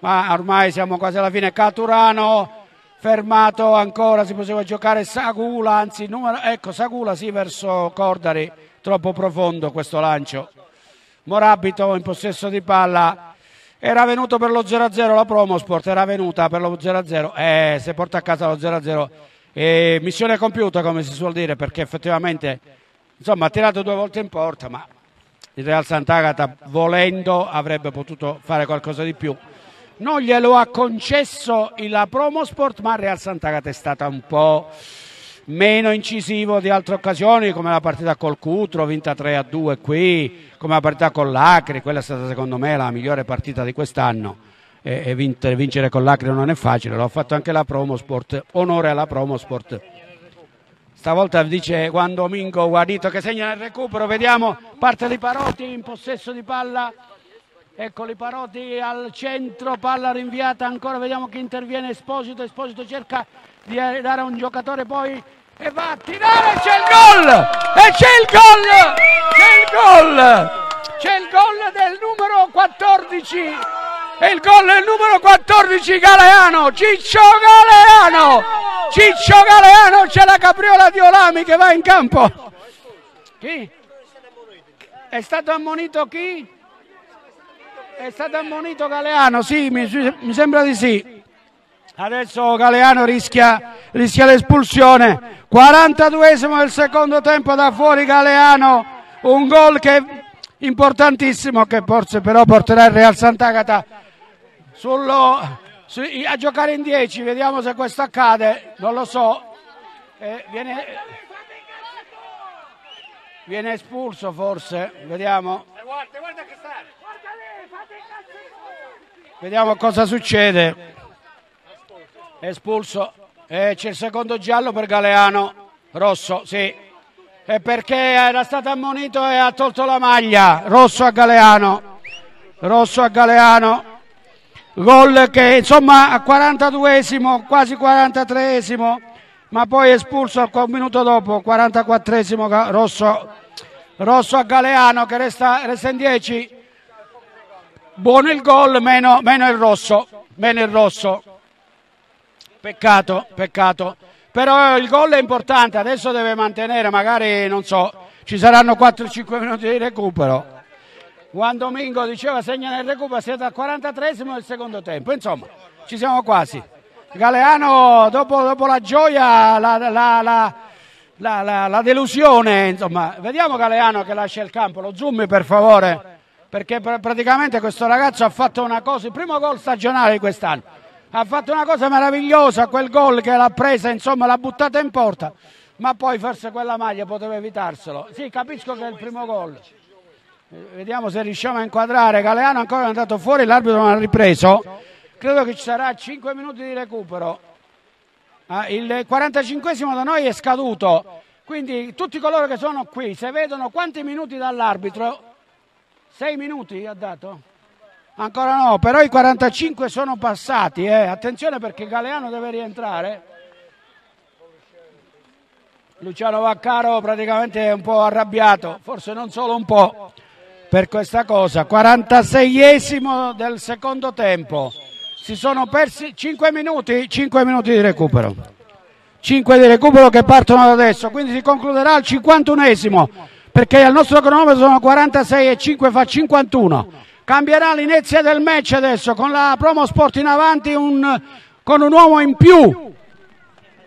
ma ormai siamo quasi alla fine. Caturano fermato ancora, si poteva giocare Sagula, anzi numero, ecco Sagula sì verso Cordari, troppo profondo questo lancio. Morabito in possesso di palla, era venuto per lo 0-0 la Promosport, era venuta per lo 0-0, eh, se porta a casa lo 0-0, eh, missione compiuta come si suol dire perché effettivamente insomma, ha tirato due volte in porta ma il Real Sant'Agata volendo avrebbe potuto fare qualcosa di più non glielo ha concesso la Promosport, ma il Real Sant'Agata è stata un po' meno incisivo di altre occasioni come la partita col Cutro vinta 3 a 2 qui come la partita con l'Acri quella è stata secondo me la migliore partita di quest'anno e, e vintere, vincere con l'Acri non è facile l'ho fatto anche la Promosport onore alla Promosport stavolta dice Juan Domingo Guarito che segna il recupero vediamo parte di Parotti in possesso di palla Ecco le Parotti al centro, palla rinviata ancora, vediamo chi interviene, Esposito, Esposito cerca di dare a un giocatore poi e va a tirare, c'è il gol! E c'è il gol! C'è il gol! C'è il gol del numero 14! E il gol del numero 14 Galeano, Ciccio Galeano! Ciccio Galeano, c'è la capriola di Olami che va in campo! Chi? È stato ammonito chi? È stato ammonito Galeano, sì, mi, mi sembra di sì. Adesso Galeano rischia, rischia l'espulsione. 42esimo del secondo tempo da fuori Galeano. Un gol che è importantissimo che forse però porterà il Real Sant'Agata sullo, su, a giocare in 10. Vediamo se questo accade. Non lo so. Eh, viene, viene, espulso forse. Vediamo. Eh, guarda, che sta. Vediamo cosa succede. È espulso. Eh, c'è il secondo giallo per Galeano. Rosso, sì. e perché era stato ammonito e ha tolto la maglia. Rosso a Galeano. Rosso a Galeano. Gol che insomma a 42esimo, quasi 43esimo, ma poi espulso un minuto dopo, 44esimo Rosso, Rosso a Galeano che resta, resta in 10. Buono il gol, meno, meno, il rosso, meno il rosso. Peccato, peccato. Però il gol è importante, adesso deve mantenere, magari non so, ci saranno 4-5 minuti di recupero. Juan Domingo diceva segna nel recupero, siete al 43 del secondo tempo, insomma ci siamo quasi. Galeano dopo, dopo la gioia, la, la, la, la, delusione, insomma, vediamo Galeano che lascia il campo, lo zoom per favore perché pr- praticamente questo ragazzo ha fatto una cosa, il primo gol stagionale di quest'anno, ha fatto una cosa meravigliosa, quel gol che l'ha presa, insomma l'ha buttata in porta, ma poi forse quella maglia poteva evitarselo. Sì, capisco che è il primo gol. Vediamo se riusciamo a inquadrare. Galeano ancora è andato fuori, l'arbitro non ha ripreso. Credo che ci sarà 5 minuti di recupero. Ah, il 45 da noi è scaduto, quindi tutti coloro che sono qui, se vedono quanti minuti dall'arbitro 6 minuti ha dato? Ancora no, però i 45 sono passati, eh. attenzione perché Galeano deve rientrare. Luciano Vaccaro praticamente è un po' arrabbiato, forse non solo un po' per questa cosa. 46esimo del secondo tempo, si sono persi 5 minuti, 5 minuti di recupero. 5 di recupero che partono da adesso, quindi si concluderà al 51esimo perché al nostro cronometro sono 46 e 5 fa 51. Cambierà l'inizio del match adesso con la Promo Sport in avanti, un, con un uomo in più.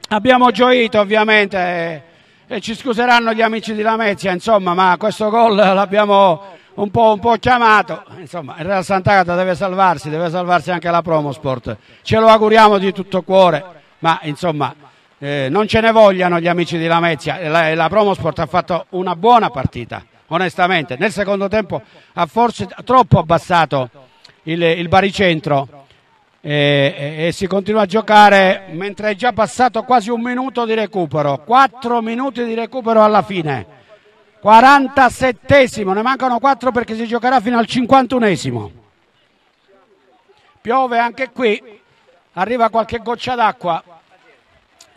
Abbiamo gioito ovviamente e, e ci scuseranno gli amici di Lamezia, insomma, ma questo gol l'abbiamo un po', un po chiamato. Insomma, il Real Sant'Agata deve salvarsi, deve salvarsi anche la Promo Sport. Ce lo auguriamo di tutto cuore, ma insomma eh, non ce ne vogliano gli amici di Lamezia, la, la Promosport ha fatto una buona partita, onestamente. Nel secondo tempo ha forse troppo abbassato il, il baricentro e, eh, e, eh, e, si continua a giocare mentre è già passato quasi un minuto di recupero, 4 minuti di recupero alla fine. 47esimo, ne mancano 4 perché si giocherà fino al 51esimo. Piove anche qui, arriva qualche goccia d'acqua,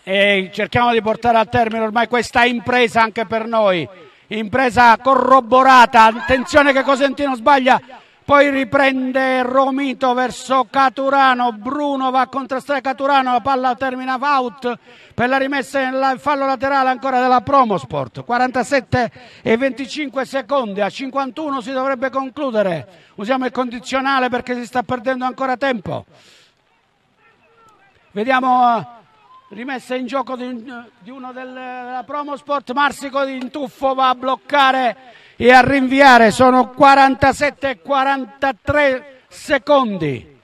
e cerchiamo di portare a termine ormai questa impresa anche per noi, impresa corroborata, attenzione che Cosentino sbaglia, poi riprende Romito verso Caturano, Bruno va a contrastare Caturano, la palla termina out per la rimessa nel fallo laterale ancora della Promosport, 47 e 25 secondi, a 51 si dovrebbe concludere, usiamo il condizionale perché si sta perdendo ancora tempo. Vediamo eh, rimessa in gioco di, di uno del, della Promosport, Marsico in tuffo va a bloccare e a rinviare, sono 47 e 43 secondi.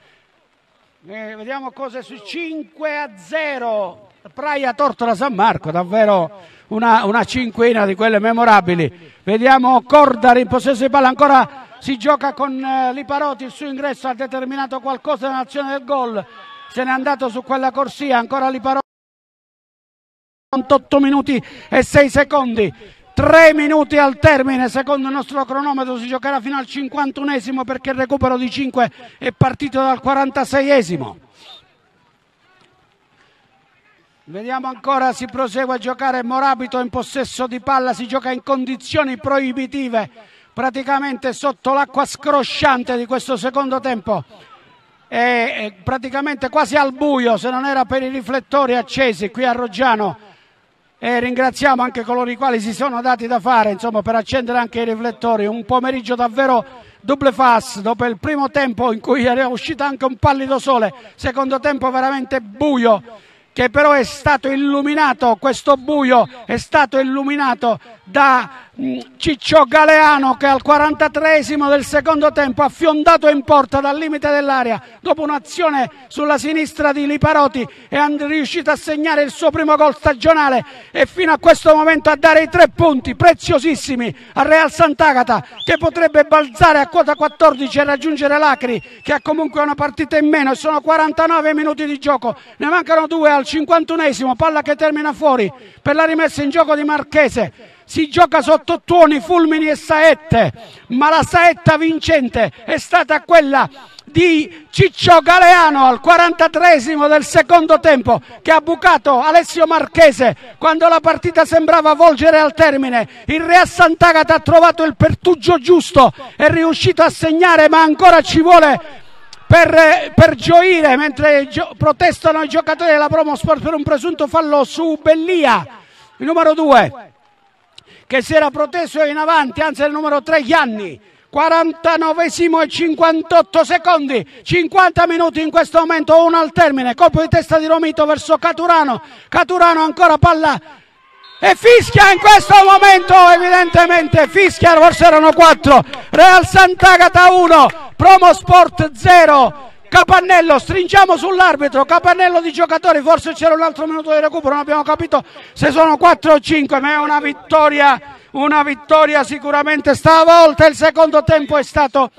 E eh, vediamo cosa su 5 a 0 Praia Tortola San Marco, davvero una, una, cinquina di quelle memorabili. Vediamo Cordari in possesso di palla, ancora si gioca con eh, Liparotti, il suo ingresso ha determinato qualcosa nell'azione del gol, se n'è andato su quella corsia, ancora Liparotti. 48 minuti e 6 secondi. 3 minuti al termine, secondo il nostro cronometro si giocherà fino al 51esimo perché il recupero di 5 è partito dal 46esimo. Vediamo ancora, si prosegue a giocare Morabito in possesso di palla, si gioca in condizioni proibitive, praticamente sotto l'acqua scrosciante di questo secondo tempo. E praticamente quasi al buio, se non era per i riflettori accesi qui a Roggiano e ringraziamo anche coloro i quali si sono dati da fare insomma, per accendere anche i riflettori. Un pomeriggio davvero double fast dopo il primo tempo in cui era uscito anche un pallido sole, secondo tempo veramente buio che però è stato illuminato, questo buio è stato illuminato da mm, Ciccio Galeano che al 43 del secondo tempo ha fiondato in porta dal limite dell'area dopo un'azione sulla sinistra di Liparoti è riuscito a segnare il suo primo gol stagionale e fino a questo momento a dare i tre punti preziosissimi al Real Sant'Agata che potrebbe balzare a quota 14 e raggiungere l'Acri che ha comunque una partita in meno e sono 49 minuti di gioco ne mancano due al 51 palla che termina fuori per la rimessa in gioco di Marchese si gioca sotto tuoni, fulmini e saette, ma la saetta vincente è stata quella di Ciccio Galeano al 43 del secondo tempo che ha bucato Alessio Marchese quando la partita sembrava volgere al termine. Il Real Sant'Agata ha trovato il pertugio giusto, è riuscito a segnare ma ancora ci vuole per, per, gioire mentre gio protestano i giocatori della Promo Sport per un presunto fallo su Bellia, il numero 2 che si era proteso in avanti, anzi il numero 3 Gianni. 49 e 58 secondi, 50 minuti in questo momento, uno al termine, colpo di testa di Romito verso Caturano, Caturano ancora palla e fischia in questo momento evidentemente, fischia, forse erano 4, Real Sant'Agata 1, Promo Sport 0. Capannello, stringiamo sull'arbitro, Capannello di giocatori, forse c'era un altro minuto di recupero, non abbiamo capito se sono 4 o 5, ma è una vittoria, una vittoria sicuramente stavolta, il secondo tempo è stato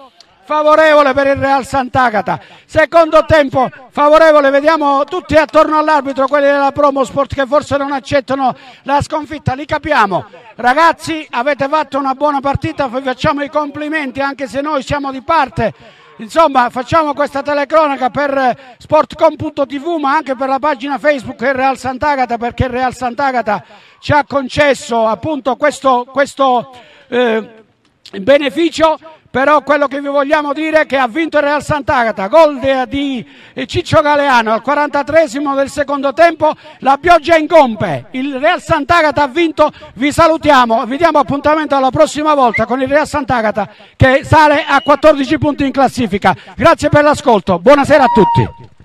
favorevole per il Real Sant'Agata, secondo tempo favorevole, vediamo tutti attorno all'arbitro, quelli della Promo Sport che forse non accettano la sconfitta, li capiamo, ragazzi avete fatto una buona partita, vi facciamo i complimenti anche se noi siamo di parte, Insomma, facciamo questa telecronaca per eh, sportcom.tv, ma anche per la pagina Facebook Real Sant'Agata, perché Real Sant'Agata ci ha concesso appunto questo, questo eh, beneficio però quello che vi vogliamo dire è che ha vinto il Real Sant'Agata, gol di Ciccio Galeano al 43 del secondo tempo, la pioggia incombe, il Real Sant'Agata ha vinto, vi salutiamo, vi diamo appuntamento alla prossima volta con il Real Sant'Agata che sale a 14 punti in classifica, grazie per l'ascolto, buonasera a tutti.